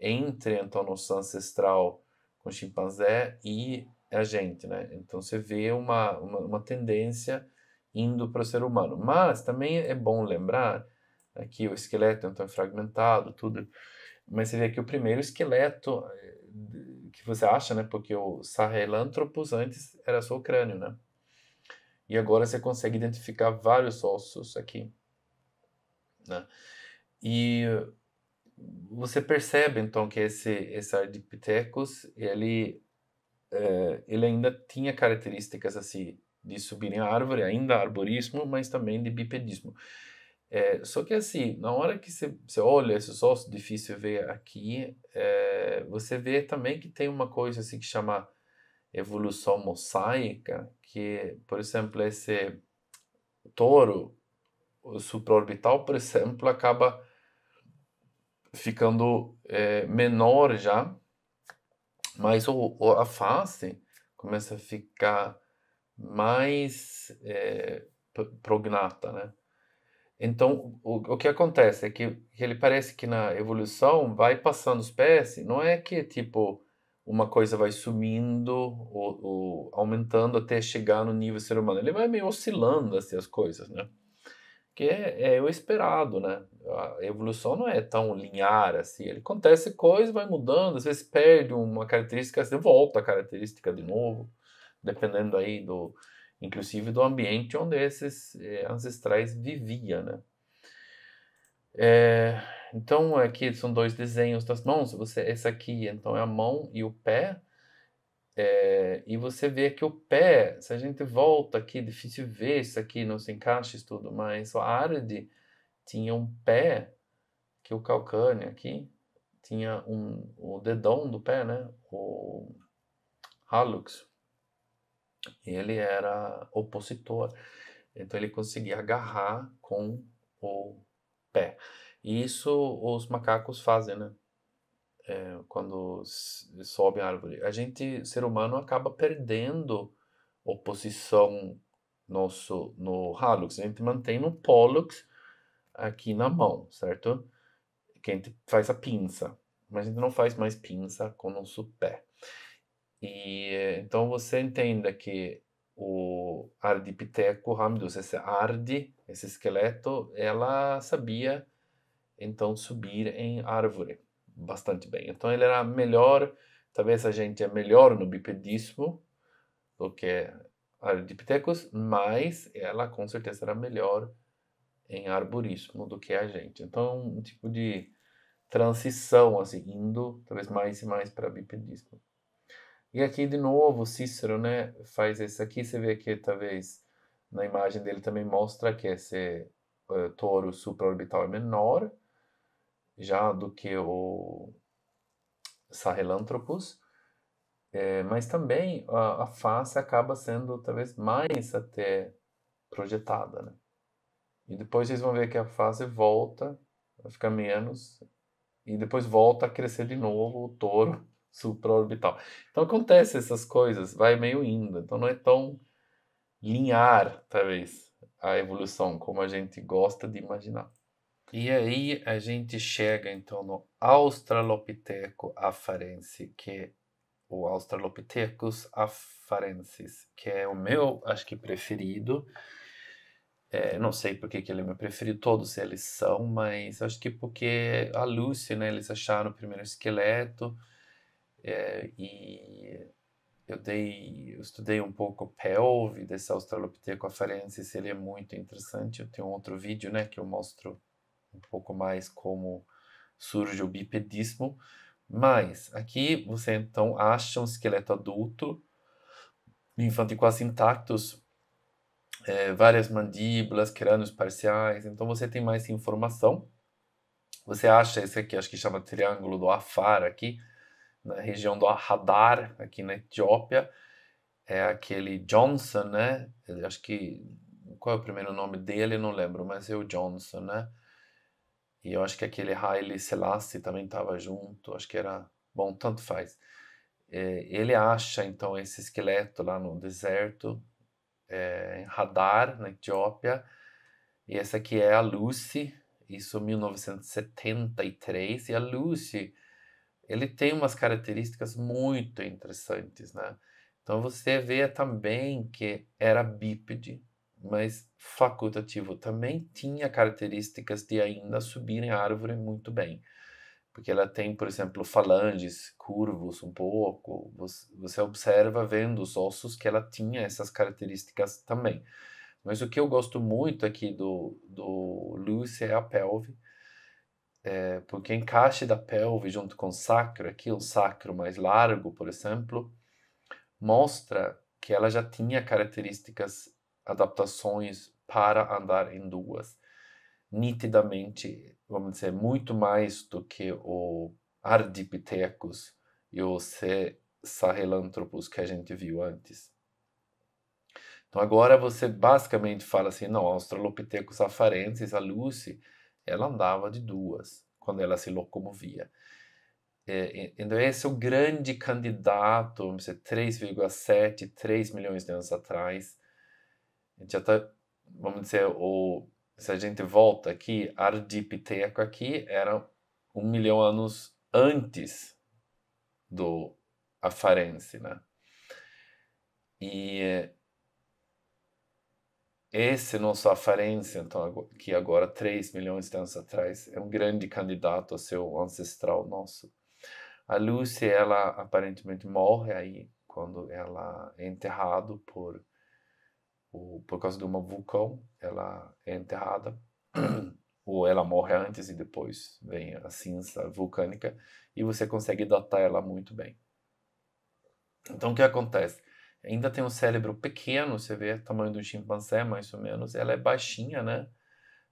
entre a tua noção ancestral com chimpanzé e a gente, né? Então você vê uma, uma, uma tendência indo para o ser humano. Mas também é bom lembrar aqui né, o esqueleto então é fragmentado, tudo. Mas você vê que o primeiro esqueleto eh, que você acha, né? Porque o Sahelanthropus antes era só o crânio, né? E agora você consegue identificar vários ossos aqui, né? E você percebe então que esse esse Ardipithecus ele é, ele ainda tinha características assim de subir em árvore, ainda arborismo, mas também de bipedismo. É, só que assim, na hora que você olha esses ossos, difícil ver aqui, é, você vê também que tem uma coisa assim que chama evolução mosaica, que, por exemplo, esse touro supraorbital, por exemplo, acaba ficando é, menor já, mas o, a face começa a ficar mais é, prognata, né? Então, o, o que acontece é que, que ele parece que na evolução vai passando espécie, não é que tipo uma coisa vai sumindo ou, ou, aumentando até chegar no nível ser humano. Ele vai meio oscilando assim, as coisas, né? porque é, é o esperado, né? A evolução não é tão linear assim. Ele acontece coisa, vai mudando, às vezes perde uma característica, você volta a característica de novo, dependendo aí do, inclusive do ambiente onde esses é, ancestrais viviam, né? É, então aqui são dois desenhos das mãos. Você, essa aqui então é a mão e o pé. É, e você vê que o pé, se a gente volta aqui, difícil ver isso aqui nos encaixes tudo, mas o Arde tinha um pé, que o calcânio aqui, tinha um, o dedão do pé, né? O hallux. Ele era opositor, então ele conseguia agarrar com o pé. E isso os macacos fazem, né? é, quando sobe a árvore. A gente, ser humano, acaba perdendo oposição nosso no halux, A gente mantém no pólux aqui na mão, certo? Que a gente faz a pinça, mas a gente não faz mais pinça com o nosso pé. E então você entenda que o Ardipithecus ramidus, esse arde, esse esqueleto, ela sabia então subir em árvore bastante bem. Então ele era melhor, talvez a gente é melhor no bipedismo do que Ardipithecus, mas ela com certeza era melhor em arborismo do que a gente. Então é um tipo de transição, assim, indo talvez mais e mais para bipedismo. E aqui de novo Cícero, né, faz esse aqui, você vê que talvez na imagem dele também mostra que esse uh, touro supraorbital é menor, já do que o Sahelanthropus, é, mas também a, a, face acaba sendo talvez mais até projetada, né? E depois vocês vão ver que a face volta, fica menos, e depois volta a crescer de novo o touro supraorbital. Então acontece essas coisas, vai meio indo. Então não é tão linear, talvez, a evolução como a gente gosta de imaginar. E aí a gente chega então no Australopithecus afarense, que é o Australopithecus afarensis, que é o meu, acho que preferido. É, não sei por que, que ele é meu preferido, todos eles são, mas acho que porque a Lucy, né, eles acharam o primeiro esqueleto é, e eu dei, eu estudei um pouco o pelve desse Australopithecus afarensis, ele é muito interessante. Eu tenho um outro vídeo, né, que eu mostro um pouco mais como surge o bipedismo. Mas aqui você então acha um esqueleto adulto, infantil quase intactos, é, várias mandíbulas, crânios parciais, então você tem mais informação. Você acha esse aqui, acho que chama Triângulo do Afar aqui, na região do Hadar, aqui na Etiópia. É aquele Johnson, né? Eu acho que. Qual é o primeiro nome dele? Não lembro, mas é o Johnson, né? E eu acho que aquele Haile Selassie também estava junto, acho que era. Bom, tanto faz. É, ele acha então esse esqueleto lá no deserto, é, em Radar, na Etiópia. E essa aqui é a Lucy, isso em 1973. E a Lucy, ele tem umas características muito interessantes, né? Então você vê também que era bípede, mas facultativo também tinha características de ainda subir em árvore muito bem. Porque ela tem, por exemplo, falanges, curvos um pouco. Você observa vendo os ossos que ela tinha essas características também. Mas o que eu gosto muito aqui do, do Lucy é a pelve, é, porque o encaixe da pelve junto com o sacro, aqui um sacro mais largo, por exemplo, mostra que ela já tinha características adaptações para andar em duas. Nitidamente, vamos dizer, muito mais do que o Ardipithecus e o Sahelanthropus que a gente viu antes. Então agora você basicamente fala assim, não, Australopithecus afarensis, a Lucy, ela andava de duas quando ela se locomovia. É, então esse é o grande candidato, 3,7, 3 milhões de anos atrás, a gente já está, vamos dizer, o, se a gente volta aqui, Ardipiteco aqui era um milhão anos antes do Afarense, né? E esse nosso afarense, então, que agora 3 milhões de anos atrás, é um grande candidato a ser o ancestral nosso. A Lucy, ela aparentemente morre aí, quando ela é enterrado por o, por causa de uma vulcão, ela é enterrada ou ela morre antes e depois vem a cinza vulcânica e você consegue datar ela muito bem. Então o que acontece? Ainda tem um cérebro pequeno, você vê o tamanho do chimpanzé mais ou menos, ela é baixinha, né?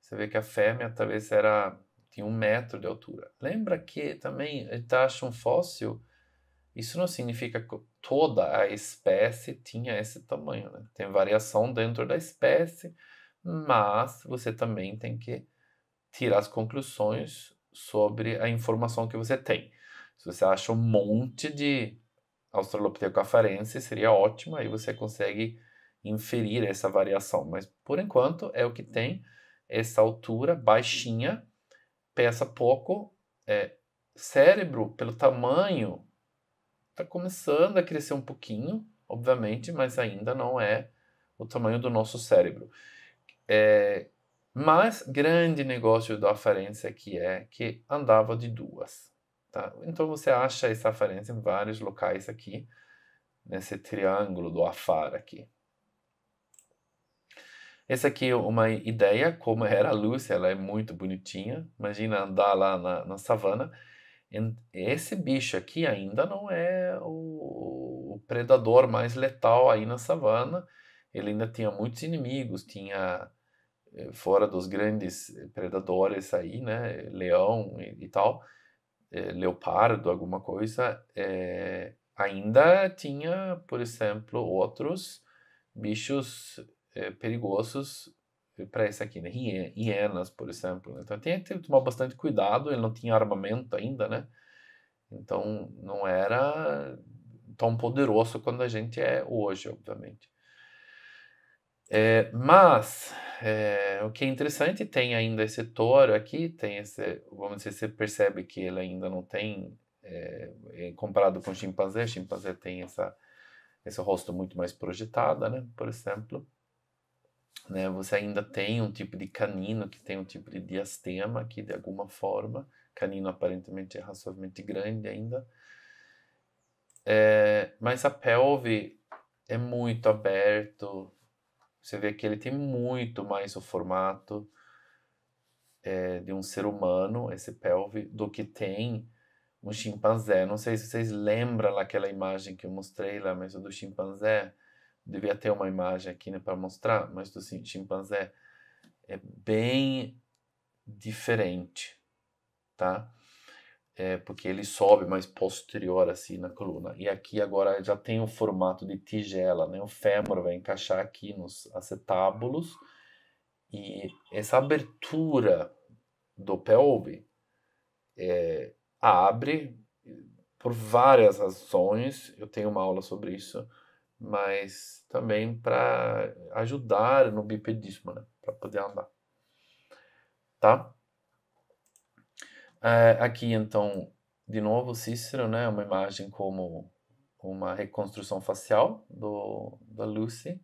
Você vê que a fêmea talvez era tinha um metro de altura. Lembra que também ele tá, acha um fóssil isso não significa toda a espécie tinha esse tamanho. Né? Tem variação dentro da espécie, mas você também tem que tirar as conclusões sobre a informação que você tem. Se você acha um monte de Australopithecus afarense, seria ótimo, aí você consegue inferir essa variação. Mas por enquanto é o que tem, essa altura baixinha, peça pouco, é, cérebro pelo tamanho está começando a crescer um pouquinho, obviamente, mas ainda não é o tamanho do nosso cérebro. É, mas grande negócio da aferência que é que andava de duas. Tá? Então você acha essa aferência em vários locais aqui, nesse triângulo do afar aqui. Essa aqui é uma ideia, como era a Lúcia, ela é muito bonitinha. Imagina andar lá na, na savana esse bicho aqui ainda não é o, predador mais letal aí na savana. Ele ainda tinha muitos inimigos, tinha eh, fora dos grandes eh, predadores aí, né, leão e, e tal, é, leopardo, alguma coisa. É, ainda tinha, por exemplo, outros bichos é, perigosos para esse aqui, né? hienas, por exemplo. Né? Então tem que tomar bastante cuidado, ele não tinha armamento ainda, né? Então não era tão poderoso quanto a gente é hoje, obviamente. É, mas é, o que é interessante tem ainda esse touro aqui, tem esse, vamos dizer, você percebe que ele ainda não tem, é, é comparado com o chimpanzé, o chimpanzé tem essa, esse rosto muito mais projetado, né, por exemplo. Né? Você ainda tem um tipo de canino que tem um tipo de diastema que de alguma forma, canino aparentemente é razoavelmente grande ainda, é, mas a pelve é muito aberto, você vê que ele tem muito mais o formato é, de um ser humano, esse pelve, do que tem um chimpanzé. Não sei se vocês lembram daquela imagem que eu mostrei lá, mas do chimpanzé, devia ter uma imagem aqui né, para mostrar, mas do chimpanzé é bem diferente, tá? É porque ele sobe mais posterior assim na coluna. E aqui agora já tem o formato de tigela, né? O fêmur vai encaixar aqui nos acetábulos e essa abertura do pelve é, abre por várias razões. Eu tenho uma aula sobre isso mas também para ajudar no bipedismo, né? para poder andar. Tá? É, aqui, então, de novo, Cícero, né? Uma imagem como uma reconstrução facial do, da Lucy,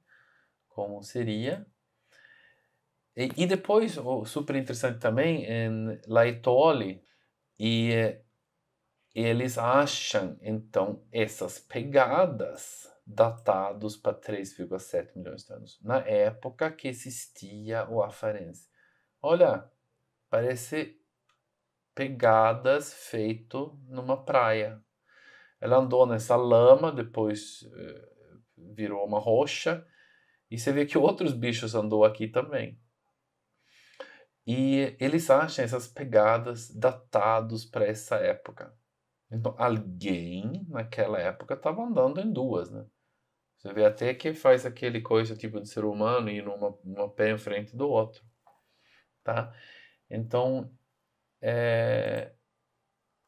como seria. E, e depois, super interessante também, em Laetoli, e eles acham, então, essas pegadas datados para 3,7 milhões de anos, na época que existia o afarense. Olha, parece pegadas feito numa praia. Ela andou nessa lama, depois eh, virou uma rocha, e você vê que outros bichos andou aqui também. E eles acham essas pegadas datados para essa época. Então, alguém naquela época estava andando em duas, né? Você vê até que faz aquele coisa tipo de ser humano e numa uma pé em frente do outro, tá? Então, é...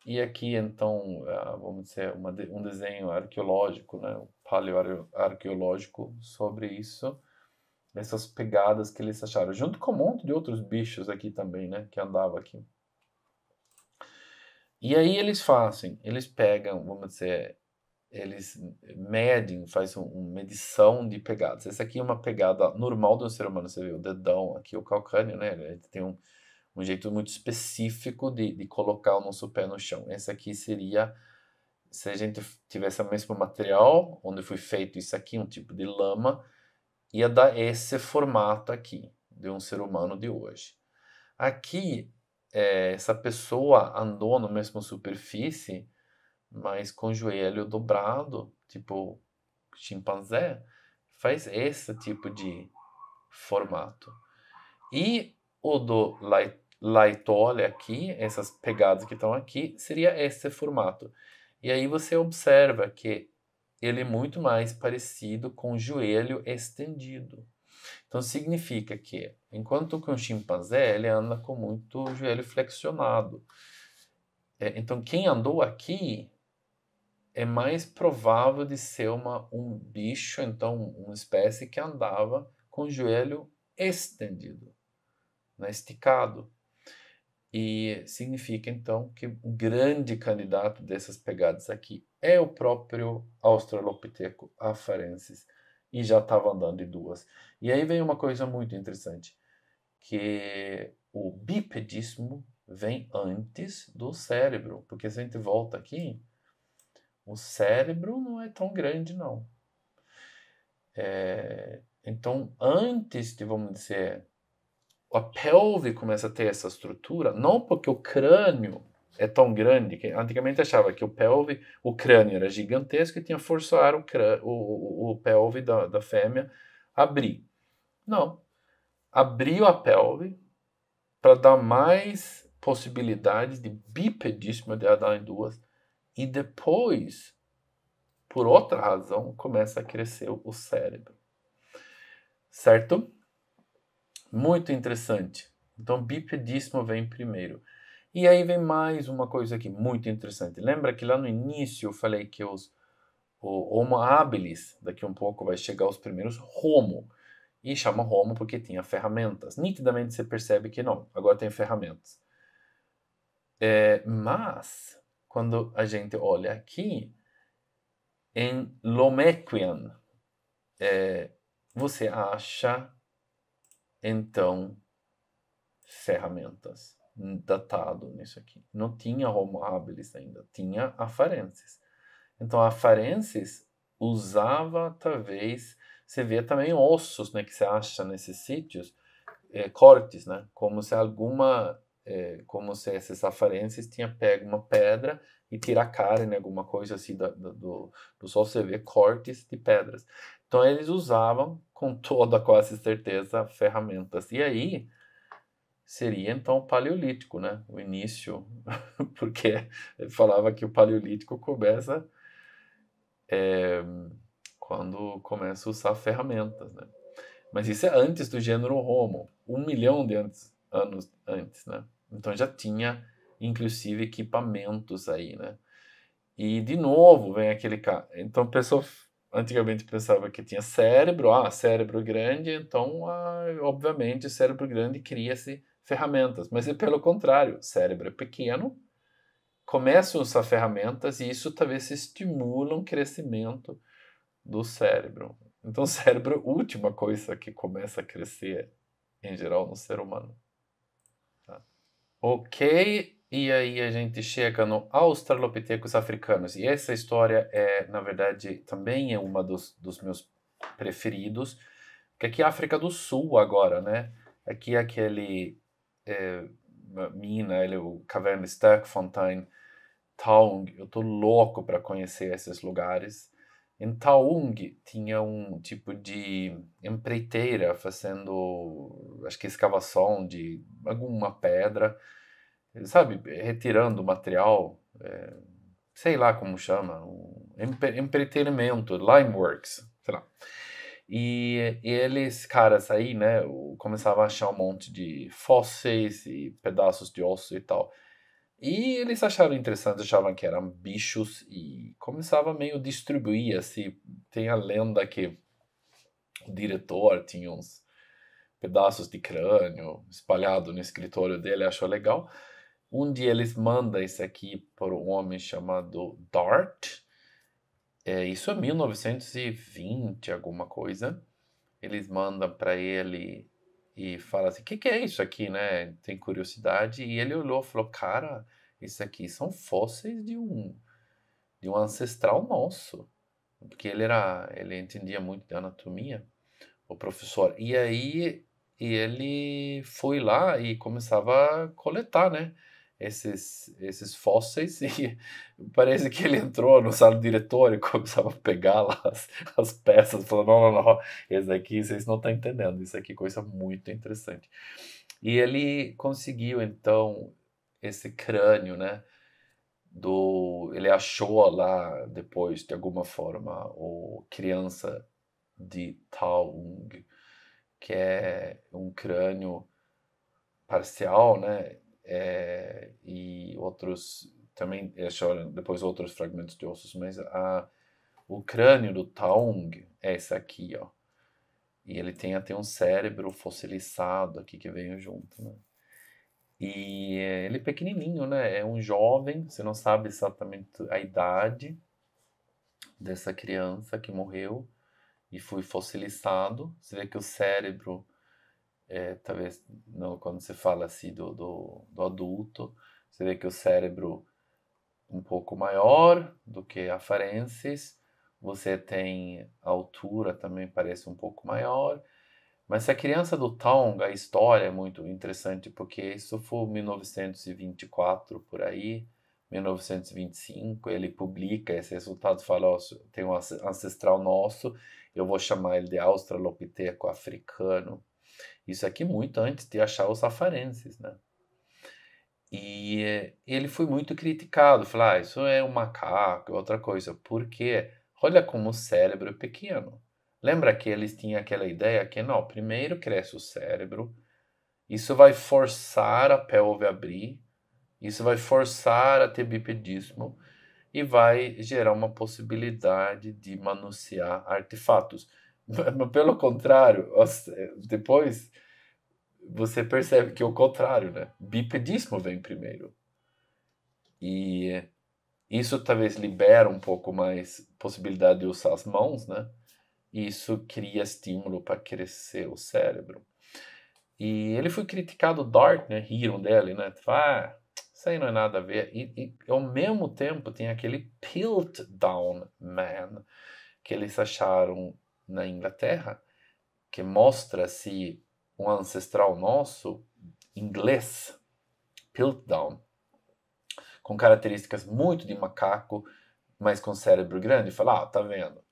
e aqui então, vamos dizer, uma, um desenho arqueológico, né? paleo paleoarqueológico sobre isso, essas pegadas que eles acharam, junto com um monte de outros bichos aqui também, né? Que andava aqui. E aí eles fazem, eles pegam, vamos dizer, eles medem, fazem uma medição de pegadas. Essa aqui é uma pegada normal de um ser humano, você vê o dedão aqui, o calcânio, né? Ele tem um, um jeito muito específico de, de colocar o nosso pé no chão. Essa aqui seria, se a gente tivesse o mesmo material, onde foi feito isso aqui, um tipo de lama, ia dar esse formato aqui, de um ser humano de hoje. Aqui, é, essa pessoa andou na mesma superfície, mas com o joelho dobrado, tipo chimpanzé, faz esse tipo de formato. E o do Laitole aqui, essas pegadas que estão aqui, seria esse formato. E aí você observa que ele é muito mais parecido com o joelho estendido. Então significa que, enquanto que um chimpanzé ele anda com muito joelho flexionado. É, então quem andou aqui é mais provável de ser uma, um bicho, então uma espécie que andava com o joelho estendido, né, esticado. E significa então que um grande candidato dessas pegadas aqui é o próprio Australopiteco afarensis e já estava andando de duas. E aí vem uma coisa muito interessante, que o bipedismo vem antes do cérebro, porque se a gente volta aqui, o cérebro não é tão grande, não. É, então, antes de, vamos dizer, a pelve começa a ter essa estrutura, não porque o crânio é tão grande, que antigamente achava que o pelve, o crânio era gigantesco e tinha que forçar o, crânio, o, o, o pelve da, da fêmea a abrir. Não. Abriu a pelve para dar mais possibilidades de bipedismo, de andar em duas, e depois, por outra razão, começa a crescer o cérebro. Certo? Muito interessante. Então, bipedismo vem primeiro. E aí vem mais uma coisa aqui muito interessante. Lembra que lá no início eu falei que os o Homo habilis, daqui um pouco vai chegar os primeiros Homo. E chama Homo porque tinha ferramentas. Nitidamente você percebe que não, agora tem ferramentas. É, mas quando a gente olha aqui em Lomequian, é, você acha então ferramentas datado nisso aqui. Não tinha Homo habilis ainda, tinha afarenses. Então afarenses usava talvez, você vê também ossos, né, que você acha nesses sítios, é, cortes, né, como se alguma é, como se é esses safarenses tinha pego uma pedra e tira a carne, né, alguma coisa assim do, do sol, você vê cortes de pedras. Então eles usavam com toda quase certeza ferramentas. E aí seria então o paleolítico, né? O início, porque falava que o paleolítico começa é, quando começa a usar ferramentas, né? Mas isso é antes do gênero Homo, um milhão de antes, anos antes, né? Então já tinha, inclusive, equipamentos aí, né? E de novo vem aquele cara. Então a pessoa antigamente pensava que tinha cérebro, ah, cérebro grande, então ah, obviamente cérebro grande cria-se ferramentas, mas é pelo contrário, cérebro é pequeno, começa a usar ferramentas e isso talvez estimula um crescimento do cérebro. Então, o cérebro é a última coisa que começa a crescer, em geral, no ser humano. Ok, e aí a gente chega no Australopithecus africanos. E essa história é, na verdade, também é uma dos, dos meus preferidos, porque aqui é a África do Sul agora, né? Aqui é aquele é, mina, ele, é o caverna Starkfontein, Taung. Eu tô louco para conhecer esses lugares. Em Taung tinha um tipo de empreiteira fazendo, acho que escavação de alguma pedra, sabe, retirando material, é, sei lá como chama, um empre empreiteiramento, limeworks, sei lá. E, e, eles, caras aí, né, começavam a achar um monte de fósseis e pedaços de osso e tal. E eles acharam interessante, achavam que eram bichos e começava meio a distribuir, assim, tem a lenda que o diretor tinha uns pedaços de crânio espalhado no escritório dele, achou legal. Um dia eles mandam isso aqui para um homem chamado Dart, é, isso é 1920, alguma coisa. Eles mandam para ele e fala assim: o que, que, é isso aqui, né? Tem curiosidade. E ele olhou e falou: cara, isso aqui são fósseis de um, de um ancestral nosso. Porque ele era, ele entendia muito de anatomia, o professor. E aí e ele foi lá e começava a coletar, né? esses, esses fósseis e parece que ele entrou no salão diretor e começava a pegar lá as, as peças, falando, não, não, não, esse aqui vocês não estão entendendo, isso aqui é coisa muito interessante. E ele conseguiu, então, esse crânio, né, do, ele achou lá, depois, de alguma forma, o criança de Taung, que é um crânio parcial, né, é, e outros também depois outros fragmentos de ossos, mas a, o crânio do Taung é esse aqui, ó. E ele tem até um cérebro fossilizado aqui que veio junto, né? E ele é pequenininho, né? É um jovem, você não sabe exatamente a idade dessa criança que morreu e foi fossilizado. Você vê que o cérebro é, talvez no, quando você fala assim do, do, do adulto, você vê que o cérebro um pouco maior do que a farensis, você tem a altura também parece um pouco maior, mas a criança do Tonga, a história é muito interessante porque isso foi 1924 por aí, 1925, ele publica esse resultado, fala, oh, tem um ancestral nosso, eu vou chamar ele de australopiteco africano, isso aqui muito antes de achar os safarenses, né? E eh, ele foi muito criticado, falar ah, isso é um macaco, é outra coisa, porque olha como o cérebro é pequeno. Lembra que eles tinham aquela ideia que não, primeiro cresce o cérebro, isso vai forçar a pelve a abrir, isso vai forçar a ter bipedismo e vai gerar uma possibilidade de manusear artefatos. Pelo contrário, eh, depois você percebe que é o contrário, né? Bipedismo vem primeiro. E isso talvez libera um pouco mais possibilidade de usar as mãos, né? Isso cria estímulo para crescer o cérebro. E ele foi criticado, Dart, né? Riram dele, né? Tipo, ah, isso aí não é nada a ver. E, e ao mesmo tempo tem aquele Piltdown Man, que eles acharam na Inglaterra, que mostra se um ancestral nosso, inglês, Piltdown, com características muito de macaco, mas com cérebro grande, fala, ah, tá vendo?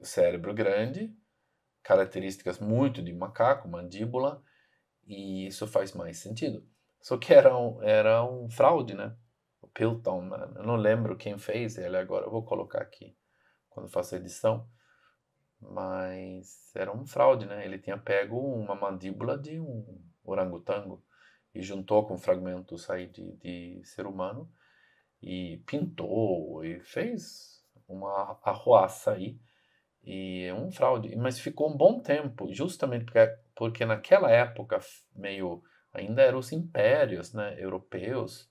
Cérebro grande, características muito de macaco, mandíbula, e isso faz mais sentido. Só que era um, era um fraude, né? O Pilton, né? eu não lembro quem fez ele agora, eu vou colocar aqui quando faço a edição mas era um fraude, né? Ele tinha pego uma mandíbula de um orangotango e juntou com fragmentos aí de, de ser humano e pintou e fez uma arruaça aí e é um fraude. Mas ficou um bom tempo, justamente porque, porque naquela época meio ainda eram os impérios, né? Europeus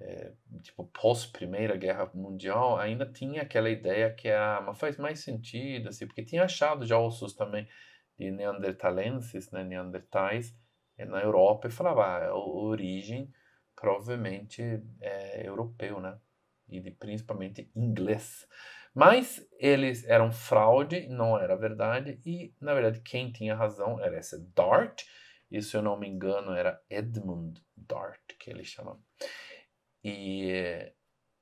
é, tipo pós Primeira Guerra Mundial ainda tinha aquela ideia que é, ah, mas faz mais sentido assim porque tinha achado já ossos também de neandertalenses né neandertais eh, na Europa e falava ah, a origem provavelmente é, europeu né e de, principalmente inglês mas eles eram fraude não era verdade e na verdade quem tinha razão era essa Dart e se eu não me engano era Edmund Dart que ele chamava e,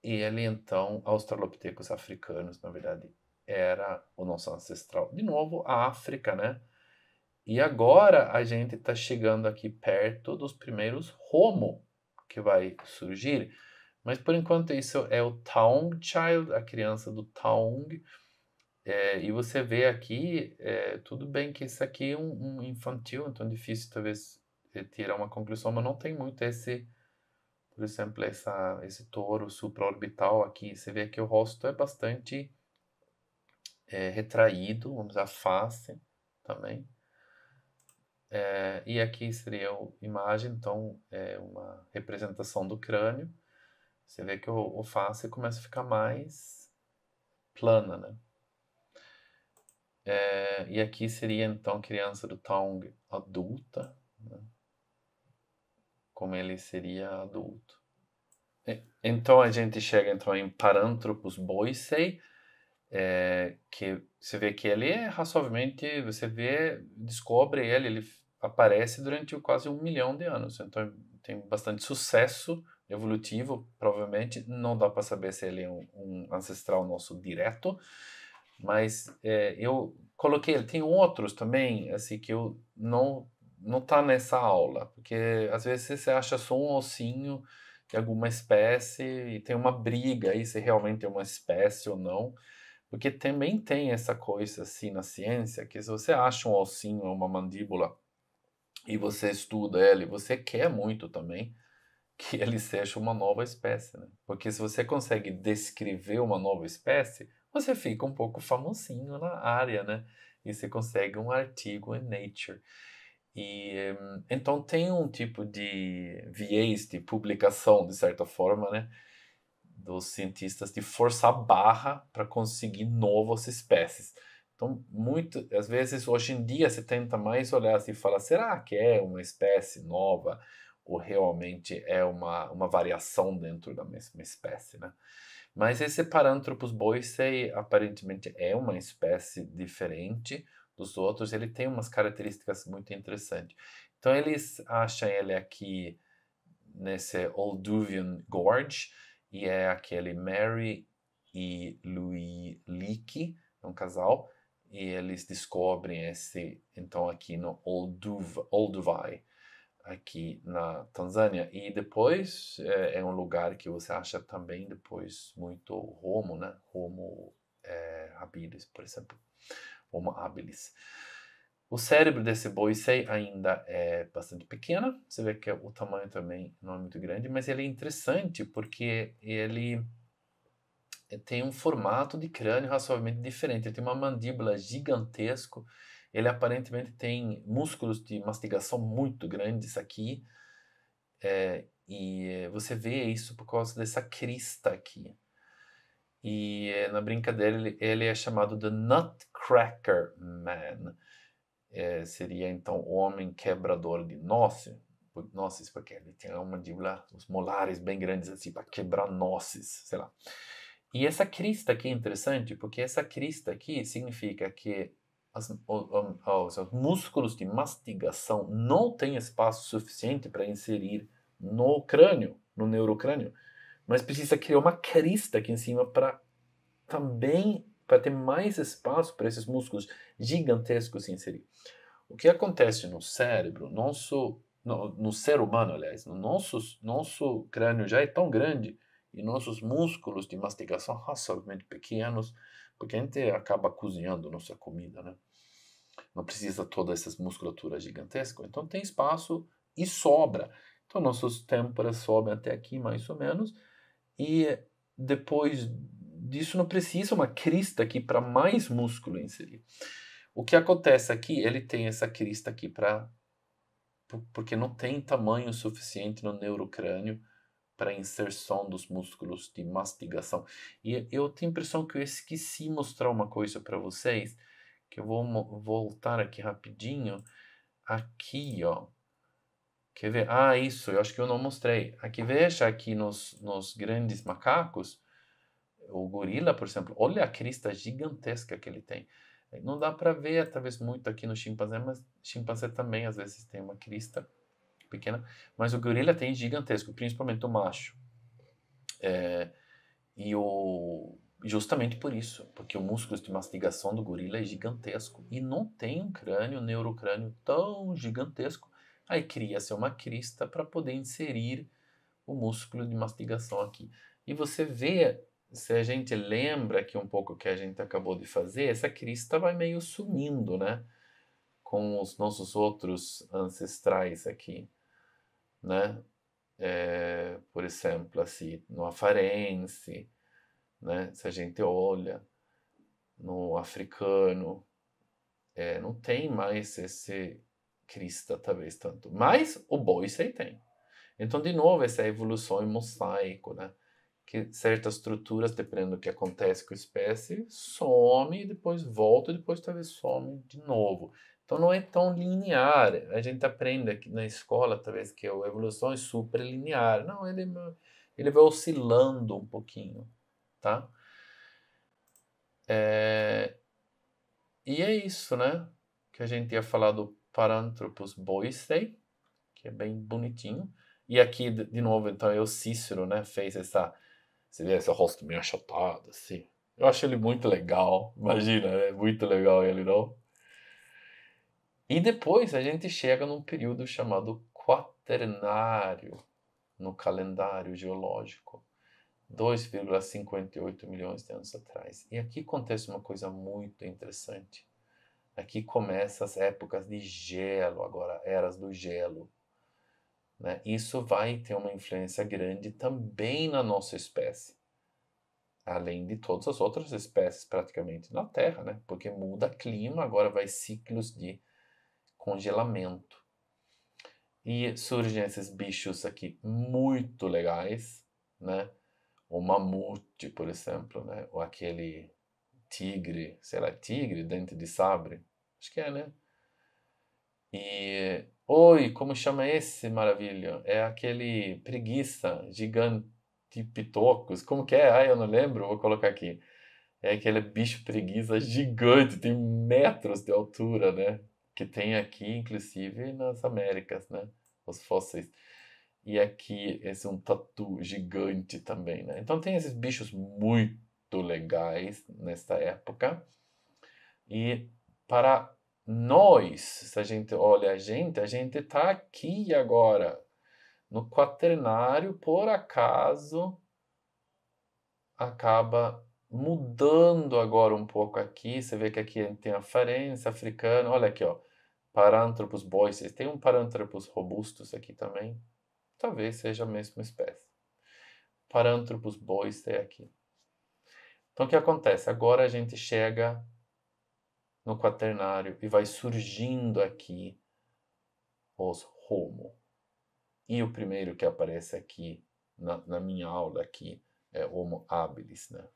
e ele, então, australopitecos africanos, na verdade, era o nosso ancestral. De novo, a África, né? E agora a gente está chegando aqui perto dos primeiros Homo que vai surgir. Mas por enquanto isso é o Taung Child, a criança do Taung. É, e você vê aqui, é, tudo bem que isso aqui é um, um infantil, então é difícil talvez eh, tirar uma conclusão, mas não tem muito esse por exemplo, essa, esse touro supraorbital aqui, você vê que o rosto é bastante é, retraído, vamos dizer, a face também. É, e aqui seria a imagem, então, é uma representação do crânio. Você vê que o, o face começa a ficar mais plana, né? É, e aqui seria, então, criança do Tong adulta, né? como ele seria adulto. Então a gente chega então em Paranthropus boisei, é, que você vê que ele é razoavelmente, você vê, descobre ele, ele aparece durante quase um milhão de anos. Então tem bastante sucesso evolutivo, provavelmente não dá para saber se ele é um, um ancestral nosso direto, mas é, eu coloquei ele. Tem outros também, assim que eu não não tá nessa aula, porque às vezes você acha só um ossinho de alguma espécie e tem uma briga aí se realmente é uma espécie ou não, porque também tem essa coisa assim na ciência que se você acha um ossinho ou uma mandíbula e você estuda ele, você quer muito também que ele seja uma nova espécie, né? Porque se você consegue descrever uma nova espécie, você fica um pouco famosinho na área, né? E você consegue um artigo em Nature. E hum, então tem um tipo de viés de publicação, de certa forma, né? Dos cientistas de forçar barra para conseguir novas espécies. Então, muito, às vezes, hoje em dia, se tenta mais olhar assim e falar: será que é uma espécie nova? Ou realmente é uma, uma variação dentro da mesma espécie, né? Mas esse Paranthropus boisei aparentemente é uma espécie diferente, dos outros, ele tem umas características muito interessantes. Então eles acham ele aqui nesse Olduvian Gorge e é aquele Mary e Louis Leakey, é um casal, e eles descobrem esse então aqui no Olduv, Olduvai aqui na Tanzânia e depois é, é, um lugar que você acha também depois muito Romo, né? Romo é, por exemplo. Homo habilis. O cérebro desse boi ainda é bastante pequeno, você vê que o tamanho também não é muito grande, mas ele é interessante porque ele tem um formato de crânio razoavelmente diferente. Ele tem uma mandíbula gigantesco, ele aparentemente tem músculos de mastigação muito grandes aqui, é, e você vê isso por causa dessa crista aqui. E eh, na brincadeira ele, ele é chamado de Nutcracker Man. É, seria então o homem quebrador de nozes. Nozes, porque ele tem uma mandíbula, os molares bem grandes assim, para quebrar nozes, sei lá. E essa crista aqui é interessante, porque essa crista aqui significa que as, os, os músculos de mastigação não têm espaço suficiente para inserir no crânio, no neurocrânio mas precisa criar uma crista aqui em cima para também para ter mais espaço para esses músculos gigantescos se inserir. O que acontece no cérebro, nosso no, no, ser humano, aliás, no nosso nosso crânio já é tão grande e nossos músculos de mastigação razoavelmente pequenos, porque a gente acaba cozinhando nossa comida, né? Não precisa todas essas musculaturas gigantescas, então tem espaço e sobra. Então nossos têmporas sobem até aqui mais ou menos e depois disso não precisa uma crista aqui para mais músculo inserir. O que acontece aqui, ele tem essa crista aqui para porque não tem tamanho suficiente no neurocrânio para inserção dos músculos de mastigação. E eu tenho a impressão que eu esqueci mostrar uma coisa para vocês, que eu vou voltar aqui rapidinho. Aqui, ó. Quer ver? Ah, isso, eu acho que eu não mostrei. Aqui veja aqui nos, nos grandes macacos, o gorila, por exemplo, olha a crista gigantesca que ele tem. Não dá para ver, talvez, muito aqui no chimpanzé, mas chimpanzé também às vezes tem uma crista pequena. Mas o gorila tem gigantesco, principalmente o macho. É, e o, justamente por isso, porque o músculo de mastigação do gorila é gigantesco e não tem um crânio, um neurocrânio tão gigantesco Aí cria-se uma crista para poder inserir o músculo de mastigação aqui. E você vê, se a gente lembra aqui um pouco o que a gente acabou de fazer, essa crista vai meio sumindo, né? Com os nossos outros ancestrais aqui, né? É, por exemplo, assim, no afarense, né? Se a gente olha no africano, é, não tem mais esse crista, talvez tanto. Mas o Boise tem. Então, de novo, essa evolução em mosaico, né? Que certas estruturas, dependendo do que acontece com a espécie, some e depois volta e depois talvez some de novo. Então, não é tão linear. A gente aprende aqui na escola, talvez, que a evolução é super linear. Não, ele, é ele vai oscilando um pouquinho, tá? É... E é isso, né? Que a gente ia falar do Paranthropus boisei, que é bem bonitinho. E aqui, de novo, então, eu o Cícero, né? Fez essa... Você vê esse rosto meio achatado, assim. Eu acho ele muito legal. Imagina, é muito legal ele, não? E depois a gente chega num período chamado quaternário no calendário geológico. 2,58 milhões de anos atrás. E aqui acontece uma coisa muito interessante. Aqui começam as épocas de gelo, agora eras do gelo. Né? Isso vai ter uma influência grande também na nossa espécie, além de todas as outras espécies praticamente na Terra, né? porque muda clima, agora vai ciclos de congelamento. E surgem esses bichos aqui muito legais, né? O mamute, por exemplo, né? Ou aquele tigre, sei lá, tigre, dente de sabre, Acho que é, né? E. Oi, como chama esse maravilho? É aquele preguiça gigante pitocos. Como que é? Ah, eu não lembro, vou colocar aqui. É aquele bicho preguiça gigante, tem metros de altura, né? Que tem aqui, inclusive, nas Américas, né? Os fósseis. E aqui, esse é um tatu gigante também, né? Então tem esses bichos muito legais nessa época. E para nós, se a gente olha a gente, a gente está aqui agora. No quaternário, por acaso, acaba mudando agora um pouco aqui. Você vê que aqui tem a farense africana. Olha aqui, ó. Paranthropus boises. Tem um Paranthropus robustus aqui também. Talvez seja a mesma espécie. Paranthropus boises aqui. Então, o que acontece? Agora a gente chega no quaternário e vai surgindo aqui os homo. E o primeiro que aparece aqui na, na minha aula aqui é homo habilis, né?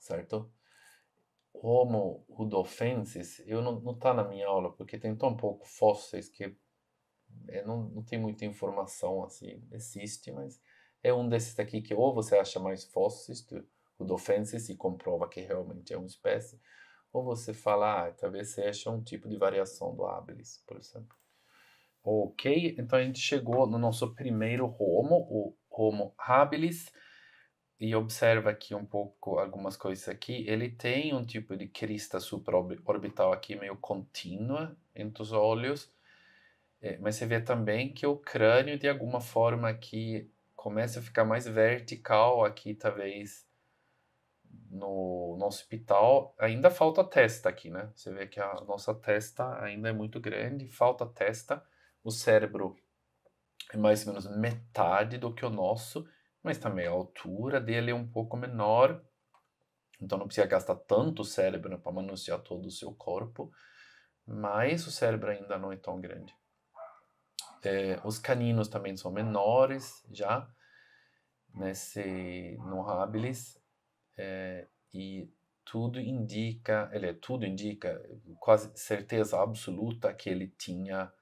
Certo? Homo rudolfensis, eu não, não tá na minha aula porque tem tão pouco fósseis que é, não, não tem muita informação assim, existe, mas é um desses aqui que ou você acha mais fósseis do Rudolfensis e comprova que realmente é uma espécie, ou você fala, ah, talvez seja um tipo de variação do habilis, por exemplo. Ok, então a gente chegou no nosso primeiro homo, o homo habilis, e observa aqui um pouco algumas coisas aqui. Ele tem um tipo de crista supraorbital aqui meio contínua entre os olhos, é, mas você vê também que o crânio de alguma forma aqui começa a ficar mais vertical aqui, talvez no, no hospital, ainda falta testa aqui, né? Você vê que a nossa testa ainda é muito grande, falta testa, o cérebro é mais ou menos metade do que o nosso, mas também tá a altura dele é um pouco menor, então não precisa gastar tanto cérebro né, para manusear todo o seu corpo, mas o cérebro ainda não é tão grande. É, os caninos também são menores já, nesse, né, no habilis, é, e tudo indica, ele tudo indica, quase certeza absoluta que ele tinha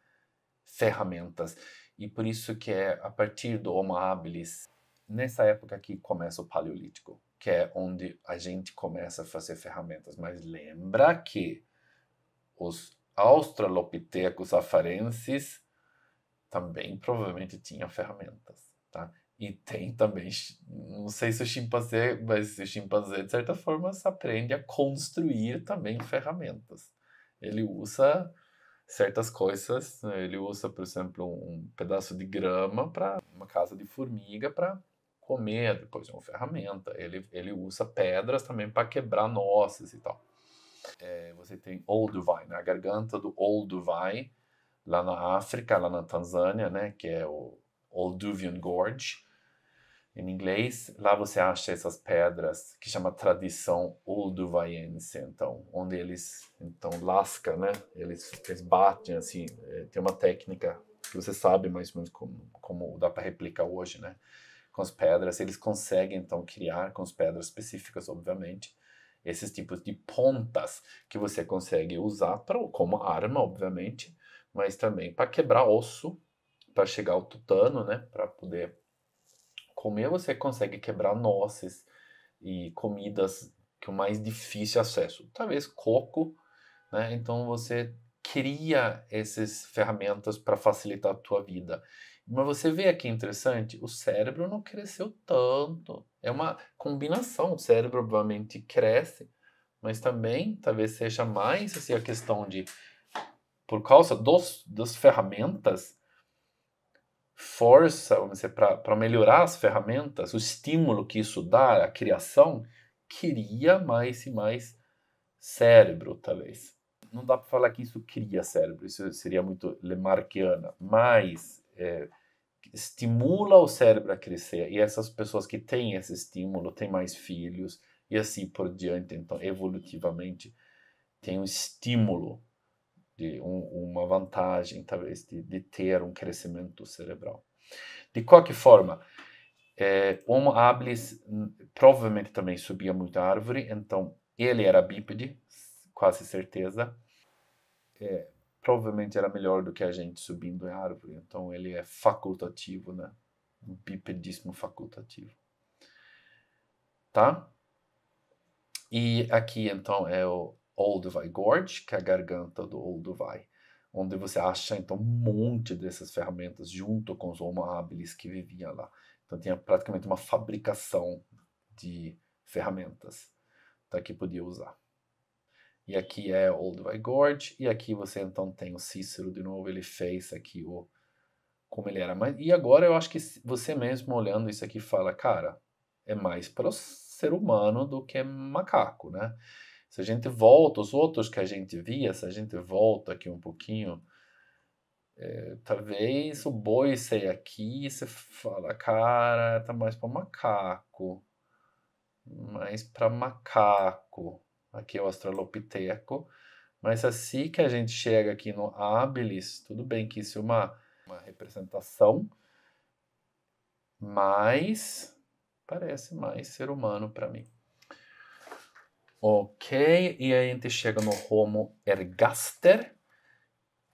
ferramentas. E por isso que é a partir do Homo habilis, nessa época que começa o Paleolítico, que é onde a gente começa a fazer ferramentas. Mas lembra que os australopitecos afarenses também provavelmente tinham ferramentas, tá? E tem também, não sei se o chimpanzé, mas o chimpanzé, de certa forma, aprende a construir também ferramentas. Ele usa certas coisas, né? ele usa, por exemplo, um pedaço de grama para uma casa de formiga para comer, depois uma ferramenta. Ele, ele usa pedras também para quebrar nozes e tal. É, você tem Olduvai, né? a garganta do Olduvai, lá na África, lá na Tanzânia, né? que é o Olduvian Gorge. Em inglês, lá você acha essas pedras que chama tradição olduvaense, então, onde eles então lasca, né? Eles, eles batem assim, é, tem uma técnica que você sabe mais ou menos como, como dá para replicar hoje, né? Com as pedras, eles conseguem então criar com as pedras específicas, obviamente, esses tipos de pontas que você consegue usar para como arma, obviamente, mas também para quebrar osso, para chegar ao tutano, né? Para poder comer, você consegue quebrar nozes e comidas que o mais difícil acesso. Talvez coco, né? Então você cria essas ferramentas para facilitar a tua vida. Mas você vê aqui interessante, o cérebro não cresceu tanto. É uma combinação, o cérebro obviamente cresce, mas também talvez seja mais assim, a questão de por causa dos, das ferramentas, força, para melhorar as ferramentas, o estímulo que isso dá à criação, queria mais e mais cérebro, talvez. Não dá para falar que isso cria cérebro, isso seria muito lemarquiana, mas é, estimula o cérebro a crescer. E essas pessoas que têm esse estímulo têm mais filhos e assim por diante. Então, evolutivamente, tem um estímulo de um, uma vantagem, talvez, de, de, ter um crescimento cerebral. De qualquer forma, é, Homo habilis hum, provavelmente também subia muito a árvore, então ele era bípede, quase certeza. É, provavelmente era melhor do que a gente subindo a árvore, então ele é facultativo, né? Um bipedismo facultativo. Tá? E aqui então é o Olduvai Gorge, que é a garganta do Olduvai, onde você acha então um monte dessas ferramentas junto com os Homo habilis que viviam lá. Então tinha praticamente uma fabricação de ferramentas tá, que podia usar. E aqui é Olduvai Gorge, e aqui você então tem o Cícero de novo, ele fez aqui o como ele era. Mas, e agora eu acho que você mesmo olhando isso aqui fala, cara, é mais para o ser humano do que macaco, né? Se a gente volta, os outros que a gente via, se a gente volta aqui um pouquinho, é, talvez o boi saia aqui e você fala, cara, tá mais para macaco, mais para macaco. Aqui é o Australopiteco. Mas assim que a gente chega aqui no habilis, tudo bem que isso é uma, uma representação, mas parece mais ser humano para mim. Ok, e a gente chega no homo ergaster.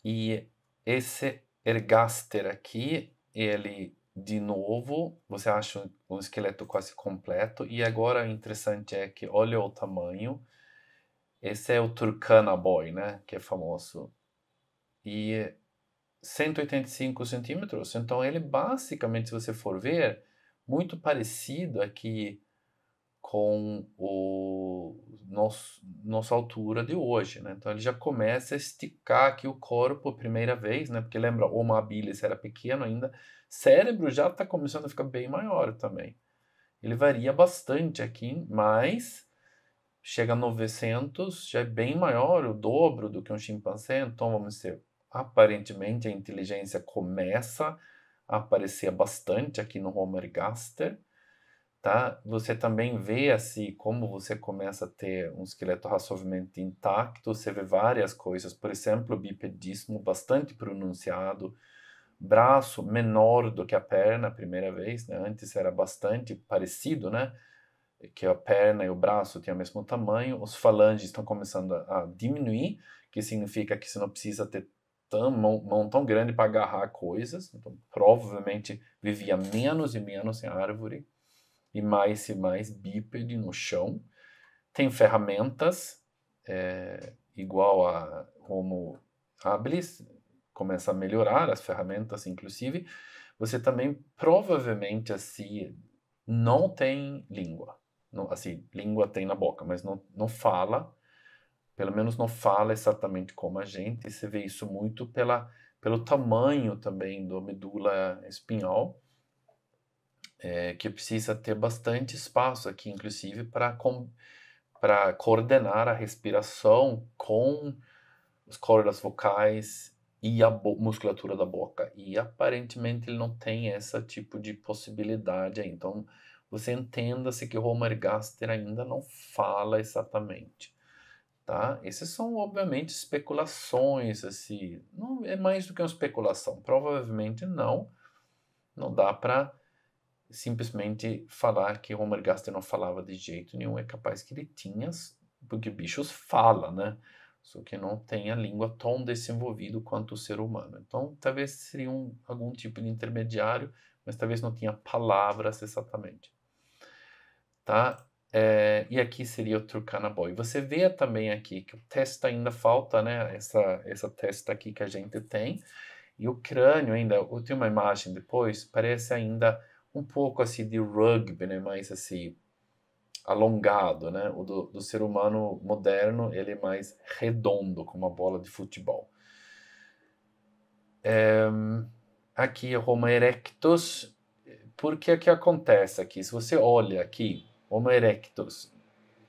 E esse ergaster aqui, ele de novo, você acha um esqueleto quase completo. E agora o interessante é que olha o tamanho. Esse é o Turkana Boy, né? Que é famoso. E 185 centímetros. Então ele basicamente, se você for ver, muito parecido aqui com o nosso, nossa altura de hoje, né? Então ele já começa a esticar aqui o corpo a primeira vez, né? Porque lembra, o habilis era pequeno ainda, cérebro já está começando a ficar bem maior também. Ele varia bastante aqui, mas chega a 900, já é bem maior, o dobro do que um chimpanzé, então vamos dizer, aparentemente a inteligência começa a aparecer bastante aqui no Homo ergaster, tá? Você também vê assim como você começa a ter um esqueleto razoavelmente intacto, você vê várias coisas, por exemplo, bipedismo bastante pronunciado, braço menor do que a perna, primeira vez, né? Antes era bastante parecido, né? Que a perna e o braço tinham o mesmo tamanho, os falanges estão começando a diminuir, que significa que você não precisa ter tão, mão, mão tão grande para agarrar coisas, então provavelmente vivia menos e menos em árvore e mais e mais bípede no chão. Tem ferramentas, é, igual a Homo habilis, começa a melhorar as ferramentas, inclusive. Você também provavelmente assim não tem língua. Não, assim, língua tem na boca, mas não, não fala, pelo menos não fala exatamente como a gente. E você vê isso muito pela, pelo tamanho também do medula espinhal é, que precisa ter bastante espaço aqui, inclusive, para coordenar a respiração com as cordas vocais e a musculatura da boca. E aparentemente ele não tem esse tipo de possibilidade. Aí. Então, você entenda-se que o Homer Gaster ainda não fala exatamente. Tá? Esses são, obviamente, especulações. Assim. Não é mais do que uma especulação. Provavelmente não. Não dá para simplesmente falar que Homer Gaster não falava de jeito nenhum. É capaz que ele tinha, porque bichos fala, né? Só que não tem a língua tão desenvolvido quanto o ser humano. Então, talvez seria um, algum tipo de intermediário, mas talvez não tinha palavras exatamente. Tá? É, e aqui seria o Turkana Boy. Você vê também aqui que o teste ainda falta, né? Essa, essa testa aqui que a gente tem. E o crânio ainda, eu tenho uma imagem depois, parece ainda um pouco assim de rugby, né, mais assim alongado, né? O do, do ser humano moderno ele é mais redondo, como uma bola de futebol. É, aqui Homo erectus, porque é que acontece aqui? Se você olha aqui, Homo erectus,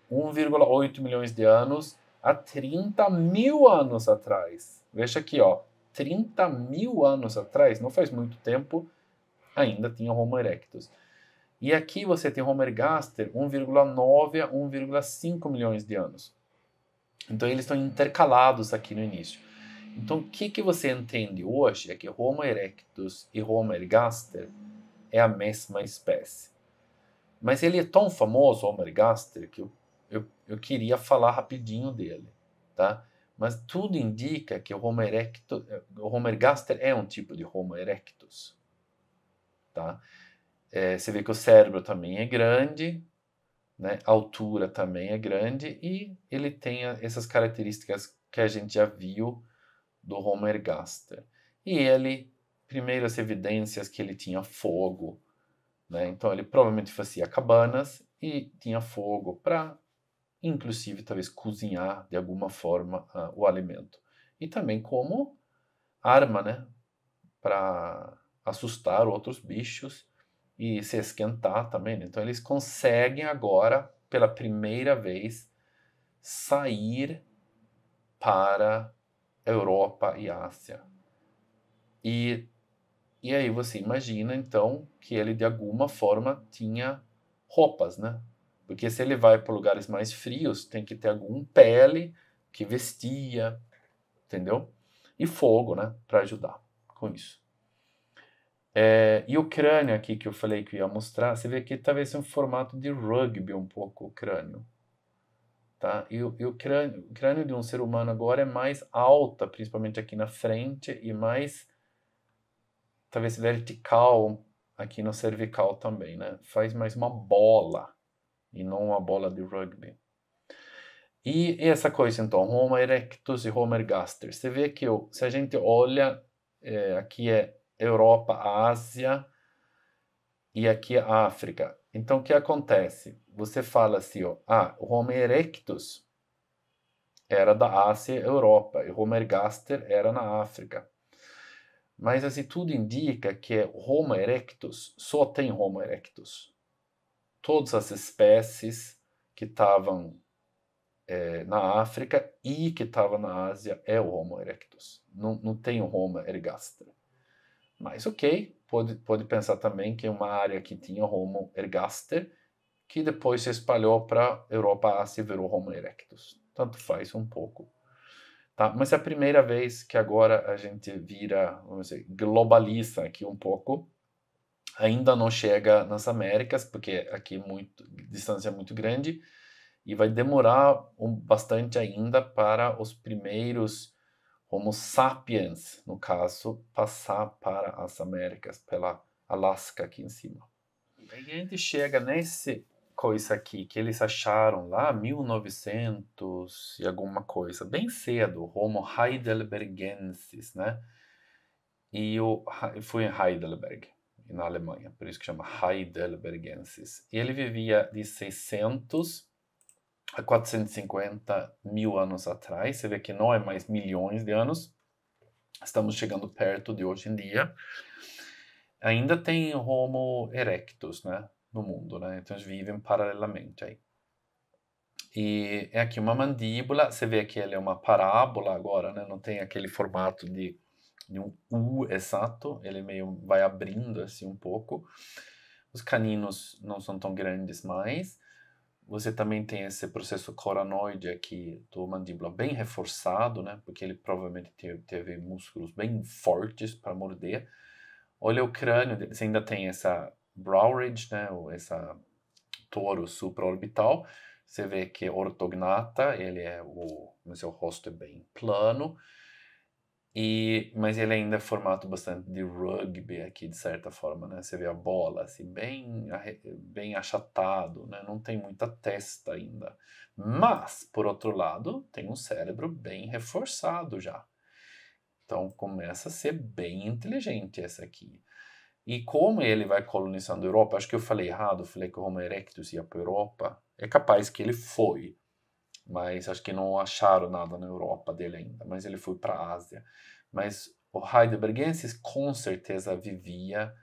1,8 milhões de anos há 30 mil anos atrás. Veja aqui, ó, 30 mil anos atrás, não faz muito tempo, ainda tinha Homo erectus. E aqui você tem Homo ergaster 1,9 a 1,5 milhões de anos. Então eles estão intercalados aqui no início. Então o que, que você entende hoje é que Homo erectus e Homo ergaster é a mesma espécie. Mas ele é tão famoso, Homo ergaster, que eu, eu, eu queria falar rapidinho dele. Tá? Mas tudo indica que o Homo, erectus, o Homo ergaster é um tipo de Homo erectus tá? É, você vê que o cérebro também é grande, né? A altura também é grande e ele tem essas características que a gente já viu do Homer Gaster E ele, primeiras evidências que ele tinha fogo, né? Então ele provavelmente fazia cabanas e tinha fogo para, inclusive, talvez cozinhar de alguma forma uh, o alimento. E também como arma, né? Para assustar outros bichos e se esquentar também. Né? Então eles conseguem agora, pela primeira vez, sair para Europa e Ásia. E, e aí você imagina então que ele de alguma forma tinha roupas, né? Porque se ele vai para lugares mais frios, tem que ter algum pele que vestia, entendeu? E fogo, né, para ajudar com isso. É, e o crânio aqui que eu falei que eu ia mostrar, você vê que talvez é um formato de rugby um pouco o crânio. Tá? E, o, e o, crânio, o crânio de um ser humano agora é mais alta, principalmente aqui na frente, e mais, talvez vertical aqui no cervical também, né? Faz mais uma bola, e não uma bola de rugby. E, e essa coisa, então, Homo erectus e Homo ergaster. Você vê que eu, se a gente olha, é, aqui é Europa, Ásia e aqui a África. Então, o que acontece? Você fala assim, ó, ah, o Homo erectus era da Ásia e Europa, e o Homo ergaster era na África. Mas assim, tudo indica que é Homo erectus só tem Homo erectus. Todas as espécies que estavam é, na África e que estavam na Ásia é o Homo erectus. Não, não tem o Homo ergaster. Mas ok, pode, pode pensar também que é uma área que tinha Homo ergaster, que depois se espalhou para Europa, Ásia e virou Homo erectus. Tanto faz um pouco. Tá? Mas é a primeira vez que agora a gente vira, vamos dizer, globaliza aqui um pouco. Ainda não chega nas Américas, porque aqui é muito, distância é muito grande, e vai demorar um, bastante ainda para os primeiros Homo sapiens, no caso, passar para as Américas, pela Alasca aqui em cima. E a gente chega nesse coisa aqui que eles acharam lá 1900 e alguma coisa, bem cedo, Homo heidelbergensis, né? E eu fui em Heidelberg, na Alemanha, por isso que chama heidelbergensis. E ele vivia de 600 há 450 mil anos atrás. Você vê que não é mais milhões de anos. Estamos chegando perto de hoje em dia. Ainda tem Homo erectus, né? No mundo, né? Então eles vivem paralelamente aí. E é aqui uma mandíbula. Você vê que ela é uma parábola agora, né? Não tem aquele formato de, de um U exato. Ele meio vai abrindo assim um pouco. Os caninos não são tão grandes mais. Você também tem esse processo coronoide aqui do mandíbula bem reforçado, né? Porque ele provavelmente teve músculos bem fortes para morder. Olha o crânio, você ainda tem essa brow ridge, né? Ou essa toro supraorbital. Você vê que ortognata, ele é o, mas seu rosto é bem plano. E, mas ele ainda é formato bastante de rugby aqui, de certa forma, né? Você vê a bola, assim, bem, bem achatado, né? Não tem muita testa ainda. Mas, por outro lado, tem um cérebro bem reforçado já. Então, começa a ser bem inteligente essa aqui. E como ele vai colonizando a Europa, acho que eu falei errado, falei que o Homo erectus ia para a Europa. É capaz que ele foi, mas acho que não acharam nada na Europa dele ainda, mas ele foi para a Ásia. Mas o Heidelbergensis com certeza vivia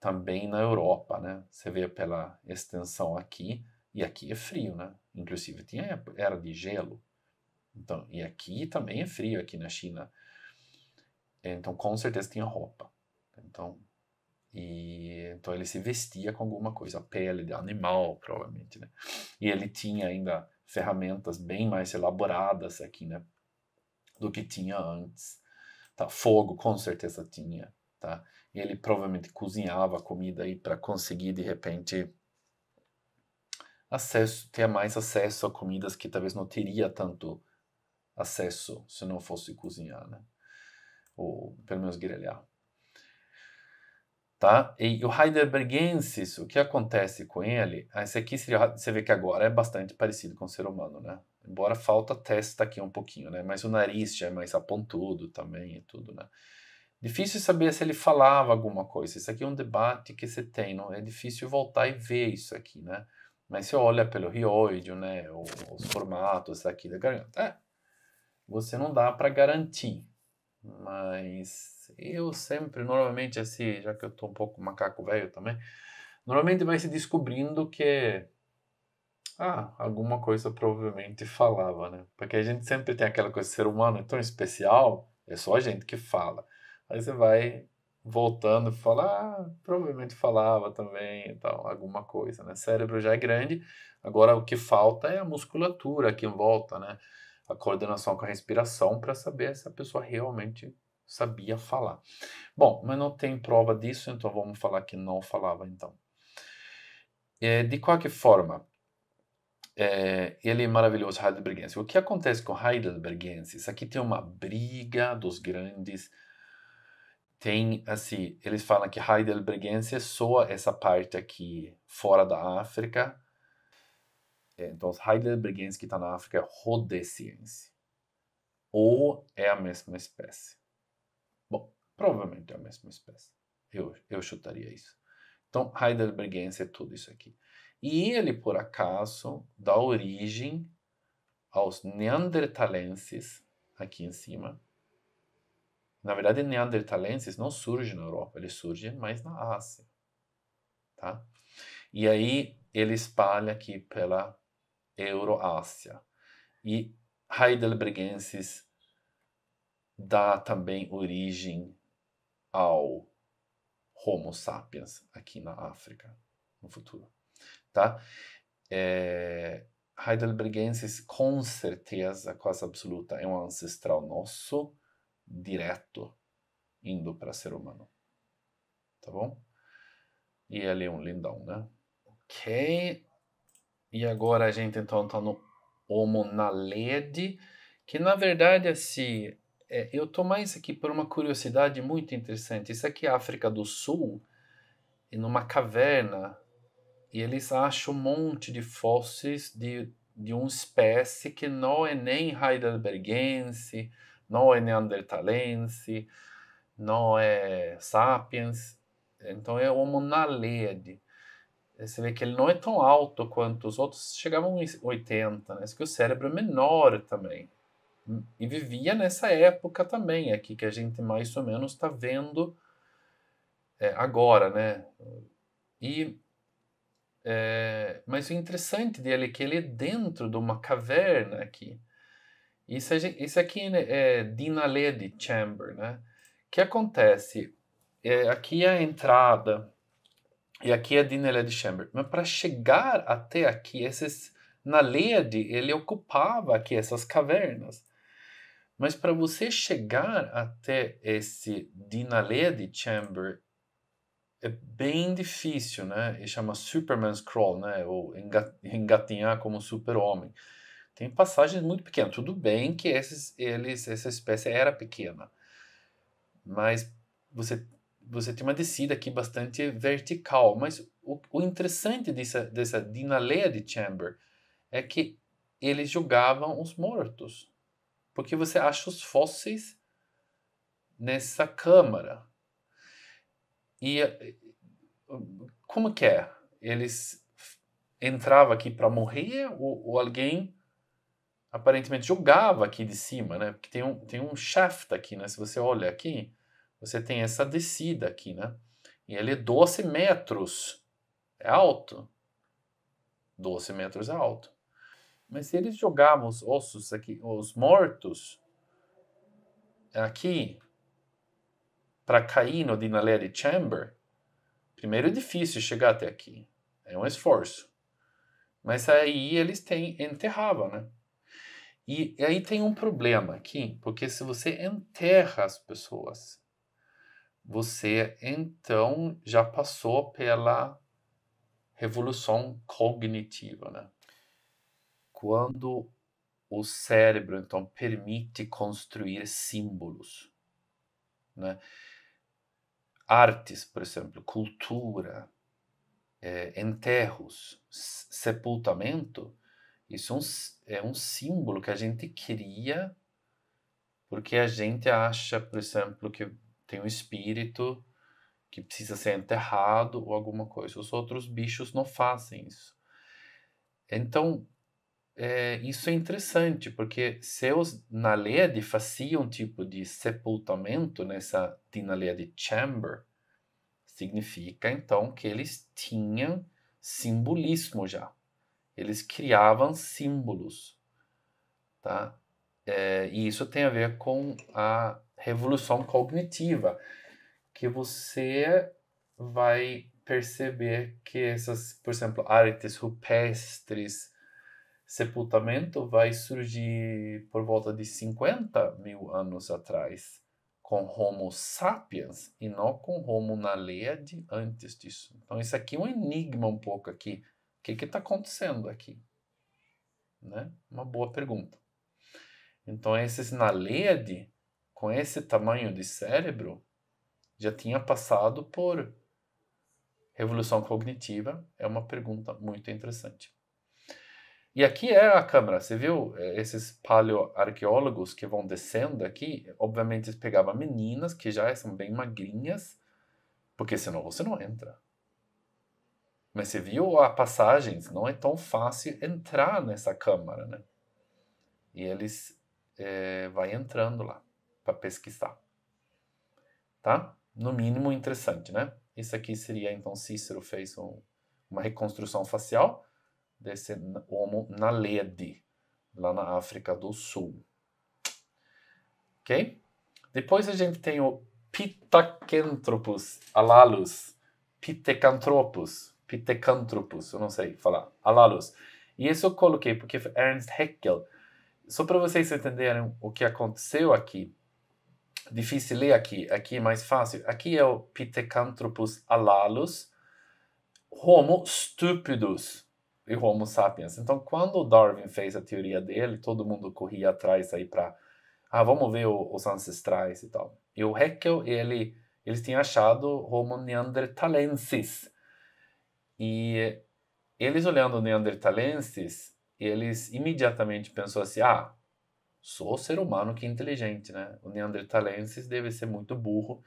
também na Europa, né? Você vê pela extensão aqui, e aqui é frio, né? Inclusive tinha era de gelo. Então, e aqui também é frio aqui na China. Então, com certeza tinha roupa. Então, e então ele se vestia com alguma coisa, pele de animal, provavelmente, né? E ele tinha ainda ferramentas bem mais elaboradas aqui, né? Do que tinha antes. Tá? Fogo, com certeza tinha. Tá? Ele provavelmente cozinhava a comida aí para conseguir, de repente, acesso, ter mais acesso a comidas que talvez não teria tanto acesso se não fosse cozinhar, né? Ou pelo menos grelhar. Tá? E o Heidelbergensis, o que acontece com ele? Ah, esse aqui seria, você vê que agora é bastante parecido com o ser humano, né? Embora falta testa aqui um pouquinho, né? Mas o nariz já é mais apontudo também e tudo, né? Difícil saber se ele falava alguma coisa. Isso aqui é um debate que você tem, não é difícil voltar e ver isso aqui, né? Mas se olha pelo rioide, né, os formatos aqui da garganta, é, você não dá para garantir, mas eu sempre, normalmente, assim, já que eu tô um pouco macaco velho também, normalmente vai se descobrindo que. É, ah, alguma coisa provavelmente falava, né? Porque a gente sempre tem aquela coisa, ser humano é tão especial, é só a gente que fala. Aí você vai voltando e fala, ah, provavelmente falava também e tal, alguma coisa, né? O cérebro já é grande, agora o que falta é a musculatura aqui em volta, né? a coordenação com a respiração para saber se a pessoa realmente sabia falar. Bom, mas não tem prova disso, então vamos falar que não falava então. É, de qualquer forma, é, ele é maravilhoso, Heidelbergensis. O que acontece com Heidelbergensis? Aqui tem uma briga dos grandes. Tem, assim, eles falam que Heidelbergensis soa essa parte aqui fora da África, é, então, os heidelbergenses que estão tá na África é rhodesiense. Ou é a mesma espécie? Bom, provavelmente é a mesma espécie. Eu, eu chutaria isso. Então, heidelbergense é tudo isso aqui. E ele, por acaso, dá origem aos neandertalenses, aqui em cima. Na verdade, neandertalenses não surge na Europa, eles surgem mais na Ásia. Tá? E aí ele espalha aqui pela Euroásia. E Heidelbergensis dá também origem ao Homo sapiens aqui na África no futuro, tá? É, Heidelbergensis com certeza, quase absoluta, é um ancestral nosso direto indo para ser humano, tá bom? E ele é um lindão, né? Ok. E agora a gente então está no homo na lede, que na verdade assim, é, eu estou mais aqui por uma curiosidade muito interessante. Isso aqui é África do Sul, e numa caverna, e eles acham um monte de fósseis de, de uma espécie que não é nem heidelbergense, não é neandertalense, não é sapiens, então é homo naledi você vê que ele não é tão alto quanto os outros chegavam em 80, né? Isso que o cérebro é menor também. E vivia nessa época também, é aqui que a gente mais ou menos está vendo é, agora, né? E, é, mas o interessante dele é que ele é dentro de uma caverna aqui. Isso, isso aqui né, é Dinaledi Chamber, né? O que acontece? É, aqui é a entrada e aqui é de chamber, Mas para chegar até aqui, esses, na Lede, ele ocupava aqui essas cavernas. Mas para você chegar até esse Dinaled Chamber é bem difícil, né? E chama Superman's Crawl, né? Ou engatinhar como super-homem. Tem passagens muito pequenas. Tudo bem que esses, eles, essa espécie era pequena. Mas você você tem uma descida aqui bastante vertical. Mas o, o interessante dessa, dessa dinaleia de Chamber é que eles jogavam os mortos. Porque você acha os fósseis nessa câmara. E eh, como que é? Eles entravam aqui para morrer ou, ou, alguém aparentemente jogava aqui de cima, né? Porque tem um, tem um shaft aqui, né? Se você olha aqui, você tem essa descida aqui, né? E ele é 12 metros. É alto. 12 metros é alto. Mas se eles jogavam os ossos aqui, os mortos, é aqui, para cair no Dinalere Chamber, primeiro é difícil chegar até aqui. É um esforço. Mas aí eles têm, enterravam, né? E aí tem um problema aqui, porque se você enterra as pessoas, você então já passou pela revolução cognitiva, né? Quando o cérebro então permite construir símbolos, né? Artes, por exemplo, cultura, é, enterros, sepultamento, isso é um, é um símbolo que a gente cria porque a gente acha, por exemplo, que tem um espírito que precisa ser enterrado ou alguma coisa. Os outros bichos não fazem isso. Então, é, isso é interessante, porque se os naledi faziam um tipo de sepultamento nessa tina chamber, significa então que eles tinham simbolismo já. Eles criavam símbolos, tá? É, e isso tem a ver com a revolução cognitiva, que você vai perceber que essas, por exemplo, artes rupestres, sepultamento vai surgir por volta de 50 mil anos atrás com Homo sapiens e não com Homo naledi antes disso. Então isso aqui é um enigma um pouco aqui. O que está acontecendo aqui? Né? Uma boa pergunta. Então esses naledi com esse tamanho de cérebro, já tinha passado por revolução cognitiva? É uma pergunta muito interessante. E aqui é a câmera. Você viu é, esses paleoarqueólogos que vão descendo aqui? Obviamente eles pegavam meninas que já são bem magrinhas, porque senão você não entra. Mas você viu a passagem, não é tão fácil entrar nessa câmara, né? E eles é, vai entrando lá para pesquisar. Tá? No mínimo interessante, né? Isso aqui seria, então, Cícero fez um, uma reconstrução facial desse homo naledi, lá na África do Sul. Ok? Depois a gente tem o Pithecanthropus alalus, Pithecanthropus, Pithecanthropus, eu não sei falar, alalus. E isso eu coloquei porque foi Ernst Haeckel. Só para vocês entenderem o que aconteceu aqui, difícil ler aqui, aqui é mais fácil. Aqui é o Pithecanthropus alalus, Homo stupidus e Homo sapiens. Então, quando Darwin fez a teoria dele, todo mundo corria atrás aí para ah, vamos ver o, os ancestrais e tal. E o Haeckel, ele, eles tinham achado Homo neanderthalensis. E eles olhando neanderthalensis, eles imediatamente pensou assim, ah, Sou ser humano que é inteligente, né? O neandertalensis deve ser muito burro.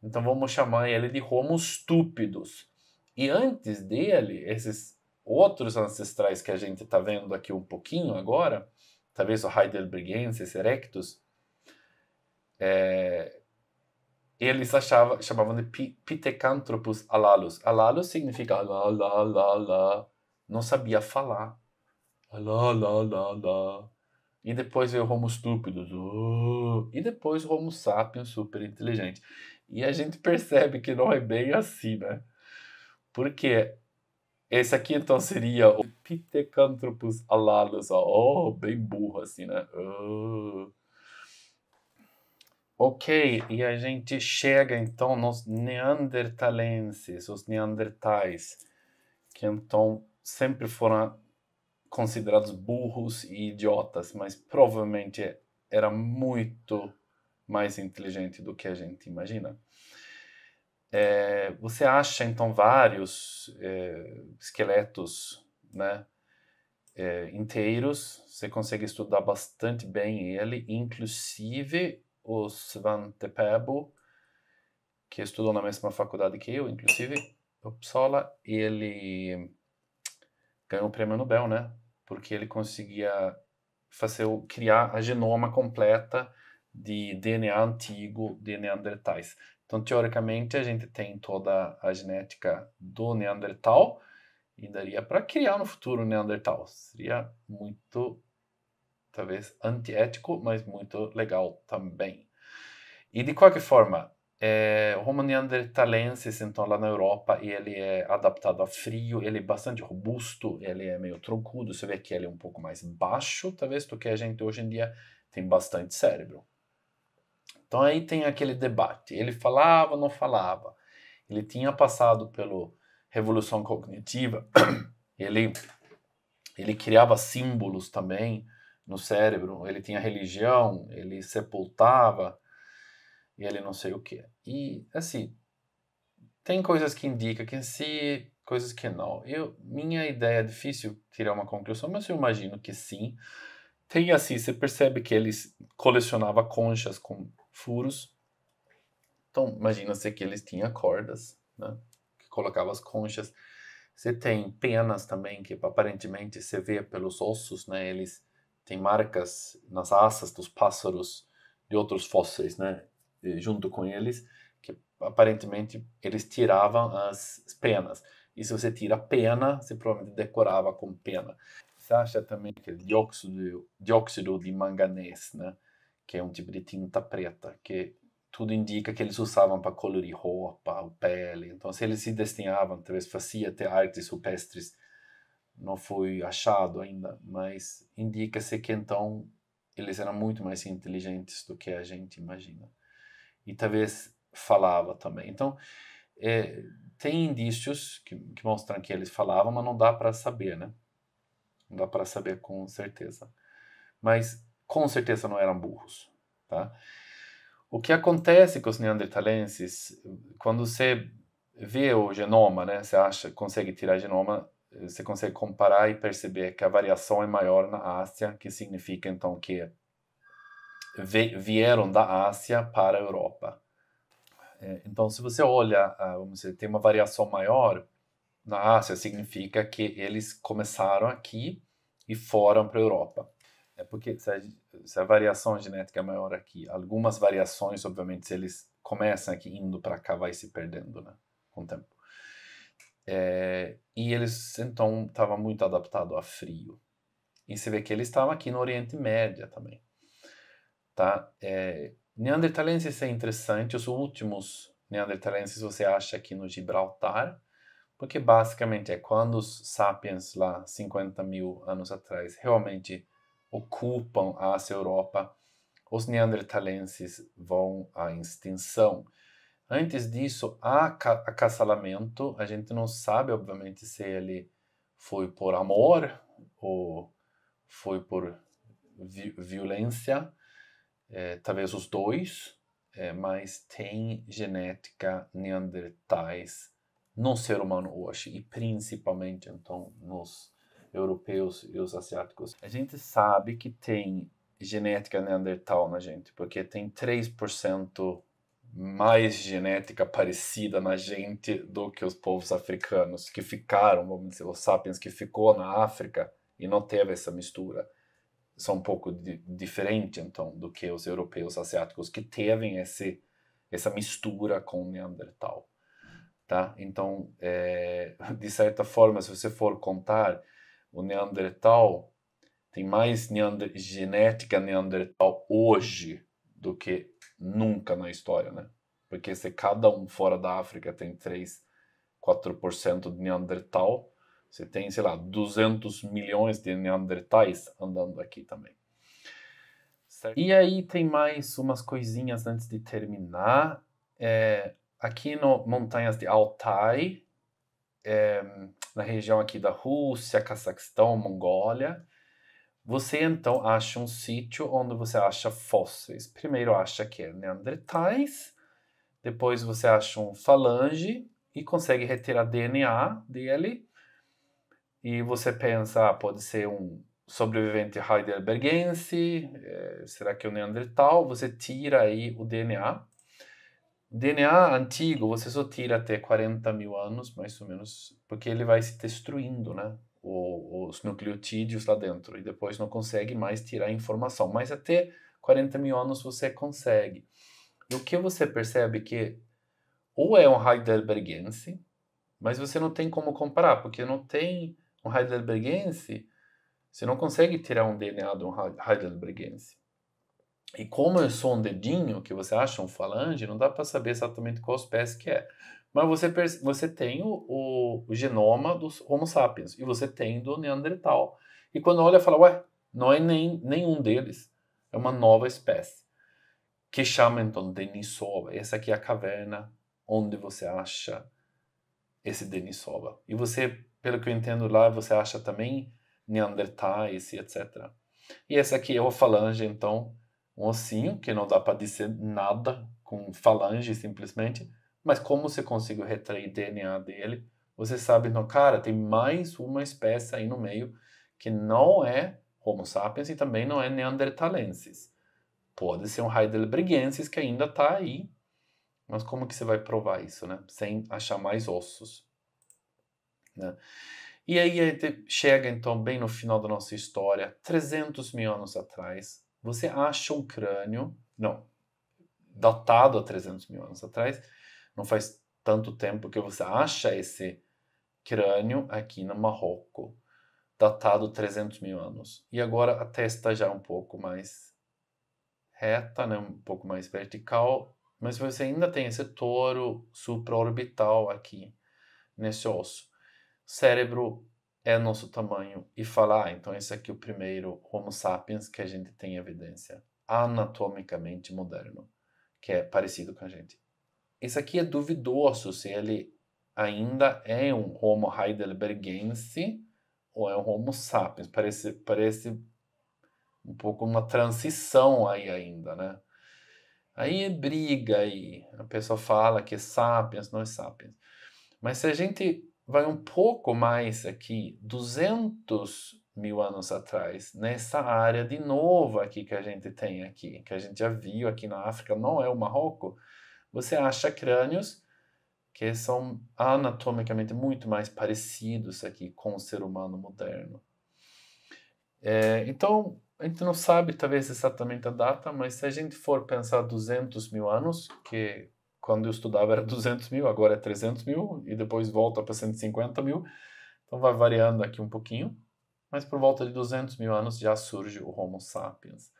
Então vamos chamar ele de Homo estúpidos. E antes dele, esses outros ancestrais que a gente está vendo aqui um pouquinho agora, talvez o Heidelbergensis erectus, é, eles achava, chamavam de Pithecanthropus alalus. Alalus significa lá, lá, lá, lá. Não sabia falar. Lá, lá, lá, lá. E depois veio o Homo estúpido. Uh, e depois o Homo Sapiens super inteligente. E a gente percebe que não é bem assim, né? Porque esse aqui então seria o Pithecanthropus alados, ó, oh, bem burro assim, né? Uh. Ok, e a gente chega então nos neandertalenses, os neandertais, que então sempre foram considerados burros e idiotas, mas provavelmente era muito mais inteligente do que a gente imagina. É, você acha então vários é, esqueletos, né, é, inteiros. Você consegue estudar bastante bem ele, inclusive o Svante Pääbo, que estudou na mesma faculdade que eu, inclusive Uppsala. Ele ganhou o prêmio Nobel, né, porque ele conseguia fazer criar a genoma completa de DNA antigo de neandertais. Então, teoricamente, a gente tem toda a genética do neandertal e daria para criar no futuro um neandertal. Seria muito, talvez, antiético, mas muito legal também. E de qualquer forma, é, eh, Homo neanderthalensis então lá na Europa ele é adaptado a frio, ele é bastante robusto, ele é meio troncudo, você vê que ele é um pouco mais baixo, talvez, do que a gente hoje em dia tem bastante cérebro. Então aí tem aquele debate, ele falava, não falava, ele tinha passado pela revolução cognitiva, ele, ele criava símbolos também no cérebro, ele tinha religião, ele sepultava, e ele não sei o que. E assim, tem coisas que indica que é sim, coisas que não. Eu, minha ideia é difícil tirar uma conclusão, mas eu imagino que sim. Tem assim, você percebe que eles colecionava conchas com furos. Então, imagina-se que eles tinham cordas, né? Que colocava as conchas. Você tem penas também que aparentemente você vê pelos ossos, né? Eles têm marcas nas asas dos pássaros de outros fósseis, né? Eh, junto com eles, que aparentemente eles tiravam as penas. E se você tira a pena, você provavelmente decorava com pena. Você acha também que é dióxido, dióxido de manganês, né? que é um tipo de tinta preta, que tudo indica que eles usavam para colorir roupa pele. Então, se eles se destinavam, talvez fazia até artes rupestres, não foi achado ainda, mas indica-se que então eles eram muito mais inteligentes do que a gente imagina e talvez falava também. Então, é, tem indícios que, que, mostram que eles falavam, mas não dá para saber, né? Não dá para saber com certeza. Mas com certeza não eram burros, tá? O que acontece com os neandertalenses, quando você vê o genoma, né? Você acha, consegue tirar genoma, você consegue comparar e perceber que a variação é maior na Ásia, que significa então que vieram da Ásia para a Europa. É, então, se você olha, ah, vamos dizer, tem uma variação maior na Ásia, significa que eles começaram aqui e foram para a Europa. É porque se a, se a, variação genética é maior aqui, algumas variações, obviamente, se eles começam aqui indo para cá, vai se perdendo né, com o tempo. É, e eles, então, estavam muito adaptados a frio. E você vê que eles estavam aqui no Oriente Médio também tá? É, neandertalenses é interessante, os últimos neandertalenses você acha aqui no Gibraltar, porque basicamente é quando os sapiens lá 50 mil anos atrás realmente ocupam a Ásia Europa, os neandertalenses vão à extinção. Antes disso, há acasalamento, a gente não sabe, obviamente, se ele foi por amor ou foi por vi violência, é, talvez os dois, é, mas tem genética neandertais no ser humano hoje e principalmente então nos europeus e os asiáticos. A gente sabe que tem genética neandertal na gente, porque tem 3% mais genética parecida na gente do que os povos africanos que ficaram, vamos dizer, os sapiens que ficou na África e não teve essa mistura são um pouco di diferente então do que os europeus asiáticos que teve esse essa mistura com o neandertal tá então é, de certa forma se você for contar o neandertal tem mais neander genética neandertal hoje do que nunca na história né porque se cada um fora da África tem 3 4% de neandertal você tem, sei lá, 200 milhões de neandertais andando aqui também. Certo. E aí tem mais umas coisinhas antes de terminar. É, aqui no Montanhas de Altai, é, na região aqui da Rússia, Cazaquistão, Mongólia, você então acha um sítio onde você acha fósseis. Primeiro acha que é neandertais, depois você acha um falange e consegue retirar DNA dele e você pensa, ah, pode ser um sobrevivente heidelbergense, eh, será que é um neandertal? Você tira aí o DNA. O DNA antigo você só tira até 40 mil anos, mais ou menos, porque ele vai se destruindo, né? O, os nucleotídeos lá dentro e depois não consegue mais tirar informação. Mas até 40 mil anos você consegue. E o que você percebe que ou é um heidelbergense, mas você não tem como comparar, porque não tem um heidelbergense, você não consegue tirar um DNA de um heidelbergense. E como é só um dedinho que você acha um falange, não dá para saber exatamente qual espécie que é. Mas você, você tem o, o, o, genoma dos Homo sapiens e você tem do Neandertal. E quando olha, fala, ué, não é nem, nenhum deles. É uma nova espécie. Que chama então Denisova. Essa aqui é a caverna onde você acha esse Denisova. E você pelo que eu entendo lá, você acha também neandertais e etc. E esse aqui é o falange, então, um ossinho que não dá para dizer nada com falange simplesmente, mas como você conseguiu retrair DNA dele, você sabe, não, cara, tem mais uma espécie aí no meio que não é Homo sapiens e também não é neandertalensis. Pode ser um heidelbergensis que ainda está aí, mas como que você vai provar isso, né? Sem achar mais ossos. Né? E aí chega então bem no final da nossa história, 300 mil anos atrás, você acha um crânio, não, datado a 300 mil anos atrás, não faz tanto tempo que você acha esse crânio aqui no Marrocos, datado 300 mil anos. E agora a testa já é um pouco mais reta, né, um pouco mais vertical, mas você ainda tem esse touro supraorbital aqui nesse osso cérebro é nosso tamanho e falar, ah, então esse aqui é o primeiro Homo sapiens que a gente tem evidência anatomicamente moderno, que é parecido com a gente. Esse aqui é duvidoso se ele ainda é um Homo heidelbergense ou é um Homo sapiens. Parece, parece um pouco uma transição aí ainda, né? Aí é briga aí. A pessoa fala que é sapiens, não é sapiens. Mas se a gente vai um pouco mais aqui, 200 mil anos atrás, nessa área de novo aqui que a gente tem aqui, que a gente já viu aqui na África, não é o Marrocos, você acha crânios que são anatomicamente muito mais parecidos aqui com o ser humano moderno. É, então, a gente não sabe talvez exatamente a data, mas se a gente for pensar 200 mil anos, que quando eu estudava era 200 mil, agora é 300 mil e depois volta para 150 mil. Então vai variando aqui um pouquinho, mas por volta de 200 mil anos já surge o Homo sapiens.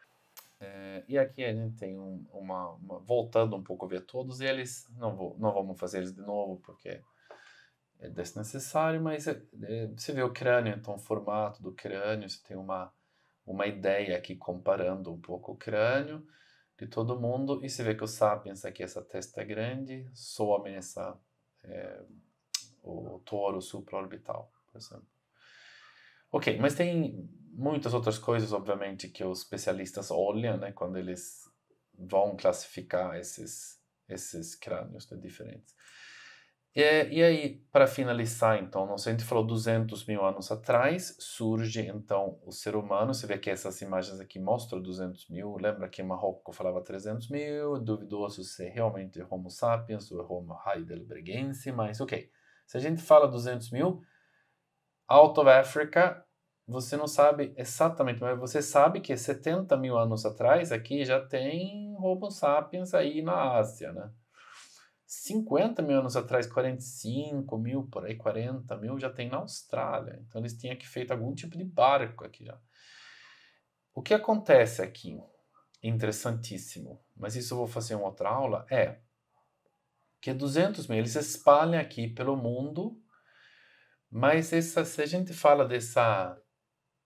É, e aqui a gente tem um, uma, uma, voltando um pouco a ver todos eles, não, vou, não vamos fazer eles de novo porque é desnecessário, mas é, é, você vê o crânio, então o formato do crânio, você tem uma, uma ideia aqui comparando um pouco o crânio de todo mundo. E se vê que o Sapiens aqui, essa testa é grande, some nessa, é, eh, o touro supraorbital, por exemplo. Ok, mas tem muitas outras coisas, obviamente, que os especialistas olham, né, quando eles vão classificar esses, esses crânios né, diferentes. E, é, e aí, para finalizar, então, não sei, a gente falou 200 mil anos atrás, surge então o ser humano. Você vê que essas imagens aqui mostram 200 mil. Lembra que Marrocos falava 300 mil, duvidoso se realmente Homo sapiens ou Homo heidelbergense, mas ok. Se a gente fala 200 mil, out of Africa, você não sabe exatamente, mas você sabe que 70 mil anos atrás aqui já tem Homo sapiens aí na Ásia, né? 50 mil anos atrás, 45 mil, por aí 40 mil, já tem na Austrália. Então eles tinham que feito algum tipo de barco aqui já. O que acontece aqui, interessantíssimo, mas isso eu vou fazer em outra aula, é que 200 mil, eles espalham aqui pelo mundo, mas essa, se a gente fala dessa,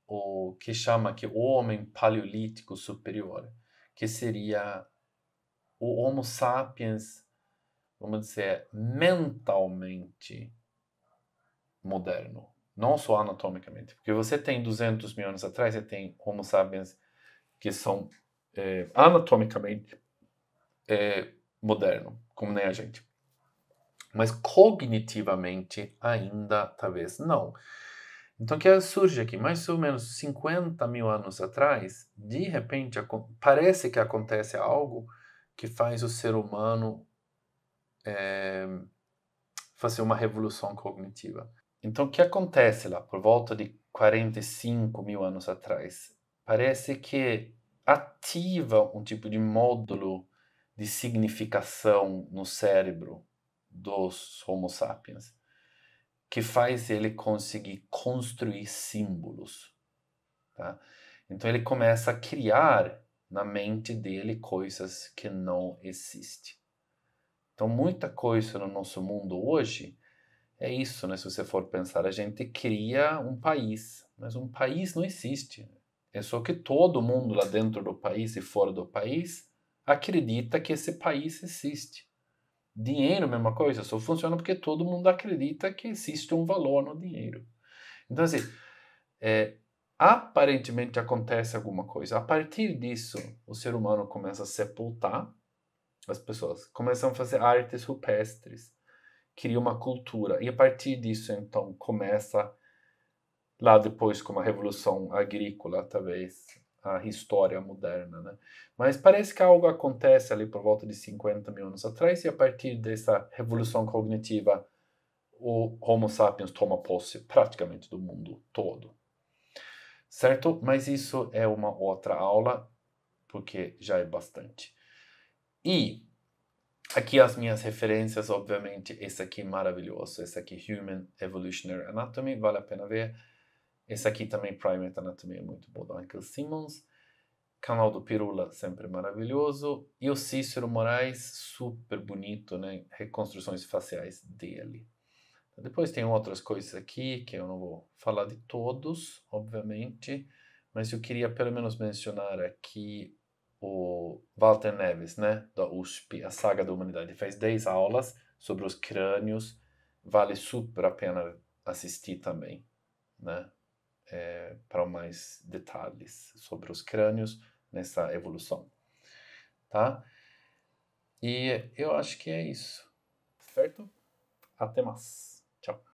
o que chama aqui o homem paleolítico superior, que seria o Homo sapiens vamos dizer, mentalmente moderno, não só anatomicamente. Porque você tem 200 mil anos atrás, você tem Homo sapiens que são é, anatomicamente é, moderno, como nem a gente. Mas cognitivamente ainda talvez não. Então, o que surge aqui? Mais ou menos 50 mil anos atrás, de repente, parece que acontece algo que faz o ser humano é, fazer uma revolução cognitiva. Então, o que acontece lá por volta de 45 mil anos atrás? Parece que ativa um tipo de módulo de significação no cérebro dos Homo sapiens que faz ele conseguir construir símbolos. Tá? Então, ele começa a criar na mente dele coisas que não existem. Então, muita coisa no nosso mundo hoje é isso, né? Se você for pensar, a gente cria um país, mas um país não existe. É só que todo mundo lá dentro do país e fora do país acredita que esse país existe. Dinheiro, mesma coisa, só funciona porque todo mundo acredita que existe um valor no dinheiro. Então, assim, é, aparentemente acontece alguma coisa. A partir disso, o ser humano começa a sepultar as pessoas começam a fazer artes rupestres, cria uma cultura. E a partir disso, então, começa lá depois com a revolução agrícola, talvez, a história moderna, né? Mas parece que algo acontece ali por volta de 50 mil anos atrás e a partir dessa revolução cognitiva o Homo sapiens toma posse praticamente do mundo todo. Certo? Mas isso é uma outra aula, porque já é bastante. E aqui as minhas referências, obviamente, esse aqui maravilhoso, esse aqui Human Evolutionary Anatomy, vale a pena ver. Esse aqui também, Primate Anatomy, é muito bom, do Michael Simmons. Canal do Pirula, sempre maravilhoso. E o Cícero Moraes, super bonito, né? Reconstruções faciais dele. Depois tem outras coisas aqui que eu não vou falar de todos, obviamente, mas eu queria pelo menos mencionar aqui o Walter Neves, né, da USP, A Saga da Humanidade, fez 10 aulas sobre os crânios, vale super a pena assistir também, né, é, para mais detalhes sobre os crânios nessa evolução, tá? E eu acho que é isso, certo? Até mais. Tchau.